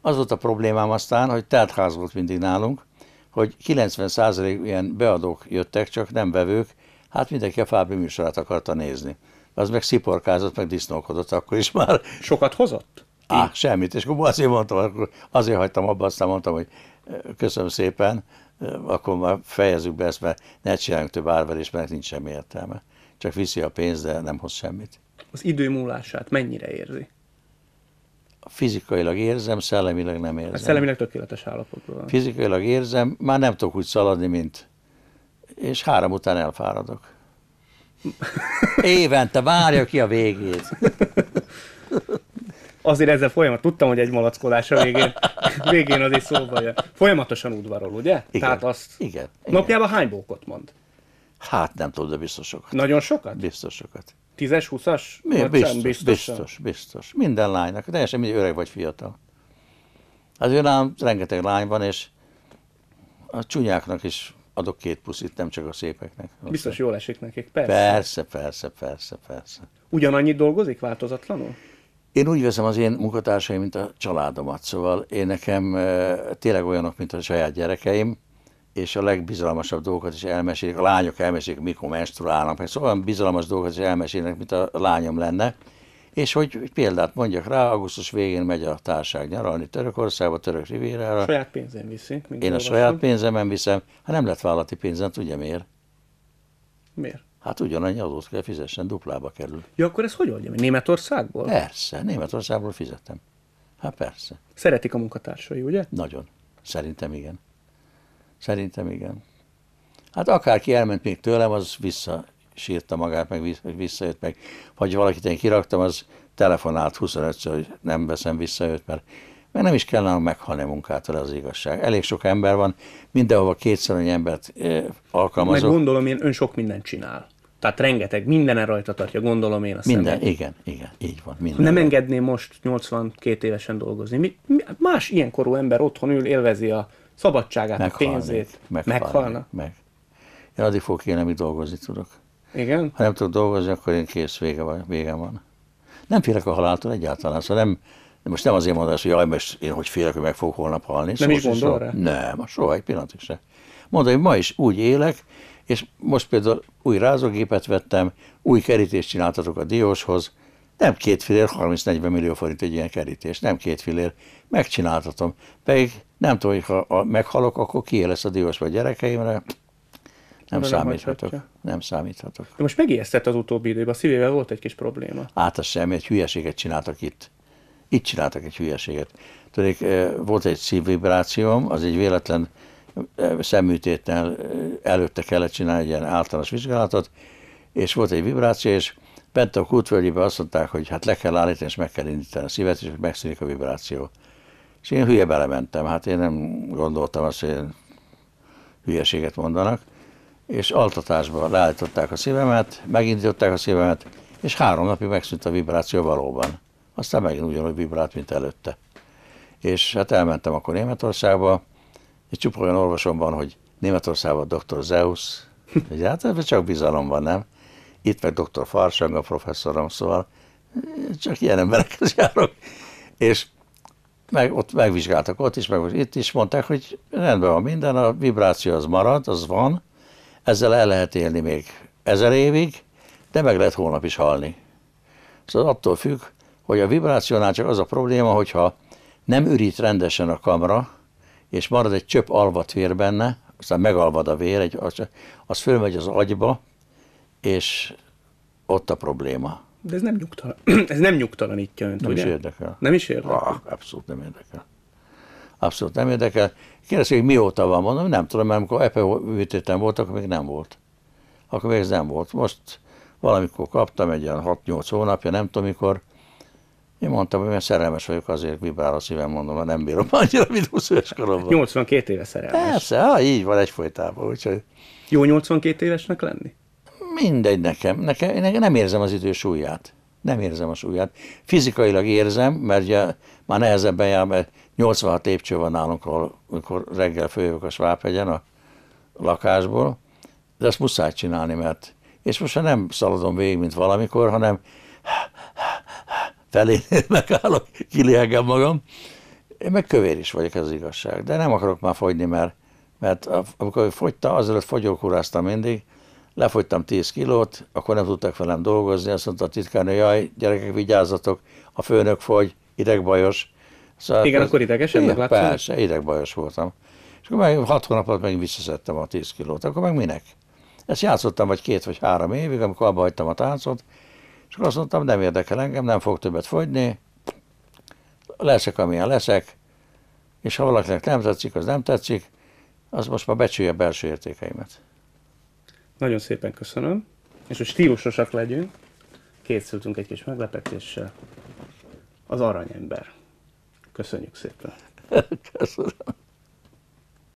az volt a problémám aztán, hogy teltház volt mindig nálunk, hogy 90% ilyen beadók jöttek, csak nem vevők, hát mindenki a Fábri műsorát akarta nézni. Az meg sziporkázott, meg disznókodott akkor is már. Sokat hozott? Á, semmit. És akkor azért mondtam, azért hagytam abba, aztán mondtam, hogy köszönöm szépen, akkor már fejezzük be ezt, mert ne csináljunk több árverést, mert nincs semmi értelme. Csak viszi a pénzt, de nem hoz semmit. Az idő múlását mennyire érzi? Fizikailag érzem, szellemileg nem érzem. Hát szellemileg tökéletes állapotban van. Fizikailag érzem, már nem tudok úgy szaladni, mint... És három után elfáradok. Évente várja ki a végét. azért ezzel folyamat, tudtam, hogy egy malackolás a végén, végén azért szóba jön. Folyamatosan udvarol, ugye? Igen. Tehát azt igen, igen. napjában hány bókot mond? Hát nem tudom, de biztos sokat. Nagyon sokat? Biztos sokat. Tízes, huszas? Biztos, biztos, biztos, biztos. Minden lánynak, teljesen mindig öreg vagy fiatal. Az ő rengeteg lány van, és a csúnyáknak is adok két puszit, nem csak a szépeknek. Biztos jól esik nekik, persze. Persze, persze, persze, persze. Ugyanannyit dolgozik változatlanul? Én úgy veszem az én munkatársaim, mint a családomat, szóval én nekem eh, tényleg olyanok, mint a saját gyerekeim, és a legbizalmasabb dolgokat is elmesélik, a lányok elmesélik, mikor menstruálnak, szóval olyan bizalmas dolgokat is elmesélnek, mint a lányom lenne, és hogy példát mondjak rá, augusztus végén megy a társág nyaralni Törökországba, Török Rivérára. Saját pénzem viszi. Én a saját pénzemen viszem. Hát nem lett vállalati pénzem, tudja miért? Miért? Hát ugyanannyi adót kell fizessen, duplába kerül. Ja, akkor ez hogy oldja meg? Németországból? Persze, Németországból fizetem. Hát persze. Szeretik a munkatársai, ugye? Nagyon. Szerintem igen. Szerintem igen. Hát akárki elment még tőlem, az vissza sírta magát, meg visszajött meg. Vagy valakit én kiraktam, az telefonált 25-ször, hogy nem veszem vissza őt, mert, mert nem is kellene meghalni munkától, az igazság. Elég sok ember van, mindenhova kétszer annyi embert eh, alkalmazok. Meg gondolom, ilyen ön sok mindent csinál. Tehát rengeteg, minden rajta tartja, gondolom én a Minden, szemben. igen, igen, így van. Minden Nem rajta. engedném most 82 évesen dolgozni. Mi, mi, más ilyenkorú ember otthon ül, élvezi a szabadságát, meghalni, a pénzét. Meghalni, Meghalna? Meg. Én addig fogok én, amíg dolgozni tudok. Igen? Ha nem tudok dolgozni, akkor én kész, vége van. Vége van. Nem félek a haláltól egyáltalán, szóval nem, de most nem azért mondom, hogy jaj, most én hogy félek, hogy meg fogok holnap halni. Nem szóval is gondol rá? Nem, soha egy pillanatig se. Mondom, hogy ma is úgy élek, és most például új rázógépet vettem, új kerítést csináltatok a dióshoz, nem két fillér, 30-40 millió forint egy ilyen kerítés, nem két fillér, megcsináltatom. Pedig nem tudom, hogy ha, meghalok, akkor ki lesz a diós vagy gyerekeimre, nem számíthatok. Nem, nem számíthatok. De most megijesztett az utóbbi időben, a szívével volt egy kis probléma. Hát az semmi, egy hülyeséget csináltak itt. Itt csináltak egy hülyeséget. Tudod, eh, volt egy szívvibrációm, az egy véletlen szemműtétnél előtte kellett csinálni egy ilyen általános vizsgálatot, és volt egy vibráció, és bent a kútvölgyébe azt mondták, hogy hát le kell állítani, és meg kell indítani a szívet, és megszűnik a vibráció. És én hülye belementem, hát én nem gondoltam azt, hogy hülyeséget mondanak, és altatásba leállították a szívemet, megindították a szívemet, és három napig megszűnt a vibráció valóban. Aztán megint ugyanúgy vibrált, mint előtte. És hát elmentem akkor Németországba, egy csupa olyan orvosom van, hogy Németországban dr. Zeus, hát ebben csak bizalom van, nem? Itt meg dr. Farsang, a professzorom, szóval csak ilyen emberekhez járok. És meg, ott megvizsgáltak ott is, meg itt is mondták, hogy rendben van minden, a vibráció az marad, az van, ezzel el lehet élni még ezer évig, de meg lehet holnap is halni. Szóval attól függ, hogy a vibrációnál csak az a probléma, hogyha nem ürít rendesen a kamera és marad egy csöpp alvat vér benne, aztán megalvad a vér, egy, az, az fölmegy az agyba, és ott a probléma. De ez nem, nyugtal... ez nem nyugtalanítja önt, Nem ugye? is érdekel. Nem is érdekel? Ah, abszolút nem érdekel. Abszolút nem érdekel. Kérdezik, hogy mióta van, mondom, nem tudom, mert amikor epe műtéten volt, akkor még nem volt. Akkor még ez nem volt. Most valamikor kaptam egy ilyen 6-8 hónapja, nem tudom mikor, én mondtam, hogy én szerelmes vagyok, azért vibrál a szívem, mondom, mert nem bírom annyira, mint 20 éves koromban. 82 éve szerelmes. Persze, ha, így van egyfolytában. Úgyhogy... Jó 82 évesnek lenni? Mindegy nekem. nekem. én nem érzem az idő súlyát. Nem érzem a súlyát. Fizikailag érzem, mert ugye már nehezebben jár, mert 86 épcső van nálunk, ahol, amikor reggel följövök a Svábhegyen a lakásból, de ezt muszáj csinálni, mert és most ha nem szaladom végig, mint valamikor, hanem felénél megállok, kiliegem magam. Én meg kövér is vagyok, ez az igazság. De nem akarok már fogyni, mert, mert amikor fogyta, azelőtt fogyókúráztam mindig, lefogytam 10 kilót, akkor nem tudtak velem dolgozni, azt mondta a titkárnő, jaj, gyerekek, vigyázzatok, a főnök fogy, idegbajos. Szóval Igen, az, akkor idegesen meg Persze, idegbajos voltam. És akkor meg hat hónap alatt meg visszaszedtem a 10 kilót, akkor meg minek? Ezt játszottam vagy két vagy három évig, amikor abba hagytam a táncot, és azt mondtam, nem érdekel engem, nem fog többet fogyni, leszek, amilyen leszek, és ha valakinek nem tetszik, az nem tetszik, az most már becsülje belső értékeimet. Nagyon szépen köszönöm, és hogy stílusosak legyünk, készültünk egy kis meglepetéssel. Az aranyember. Köszönjük szépen. Köszönöm.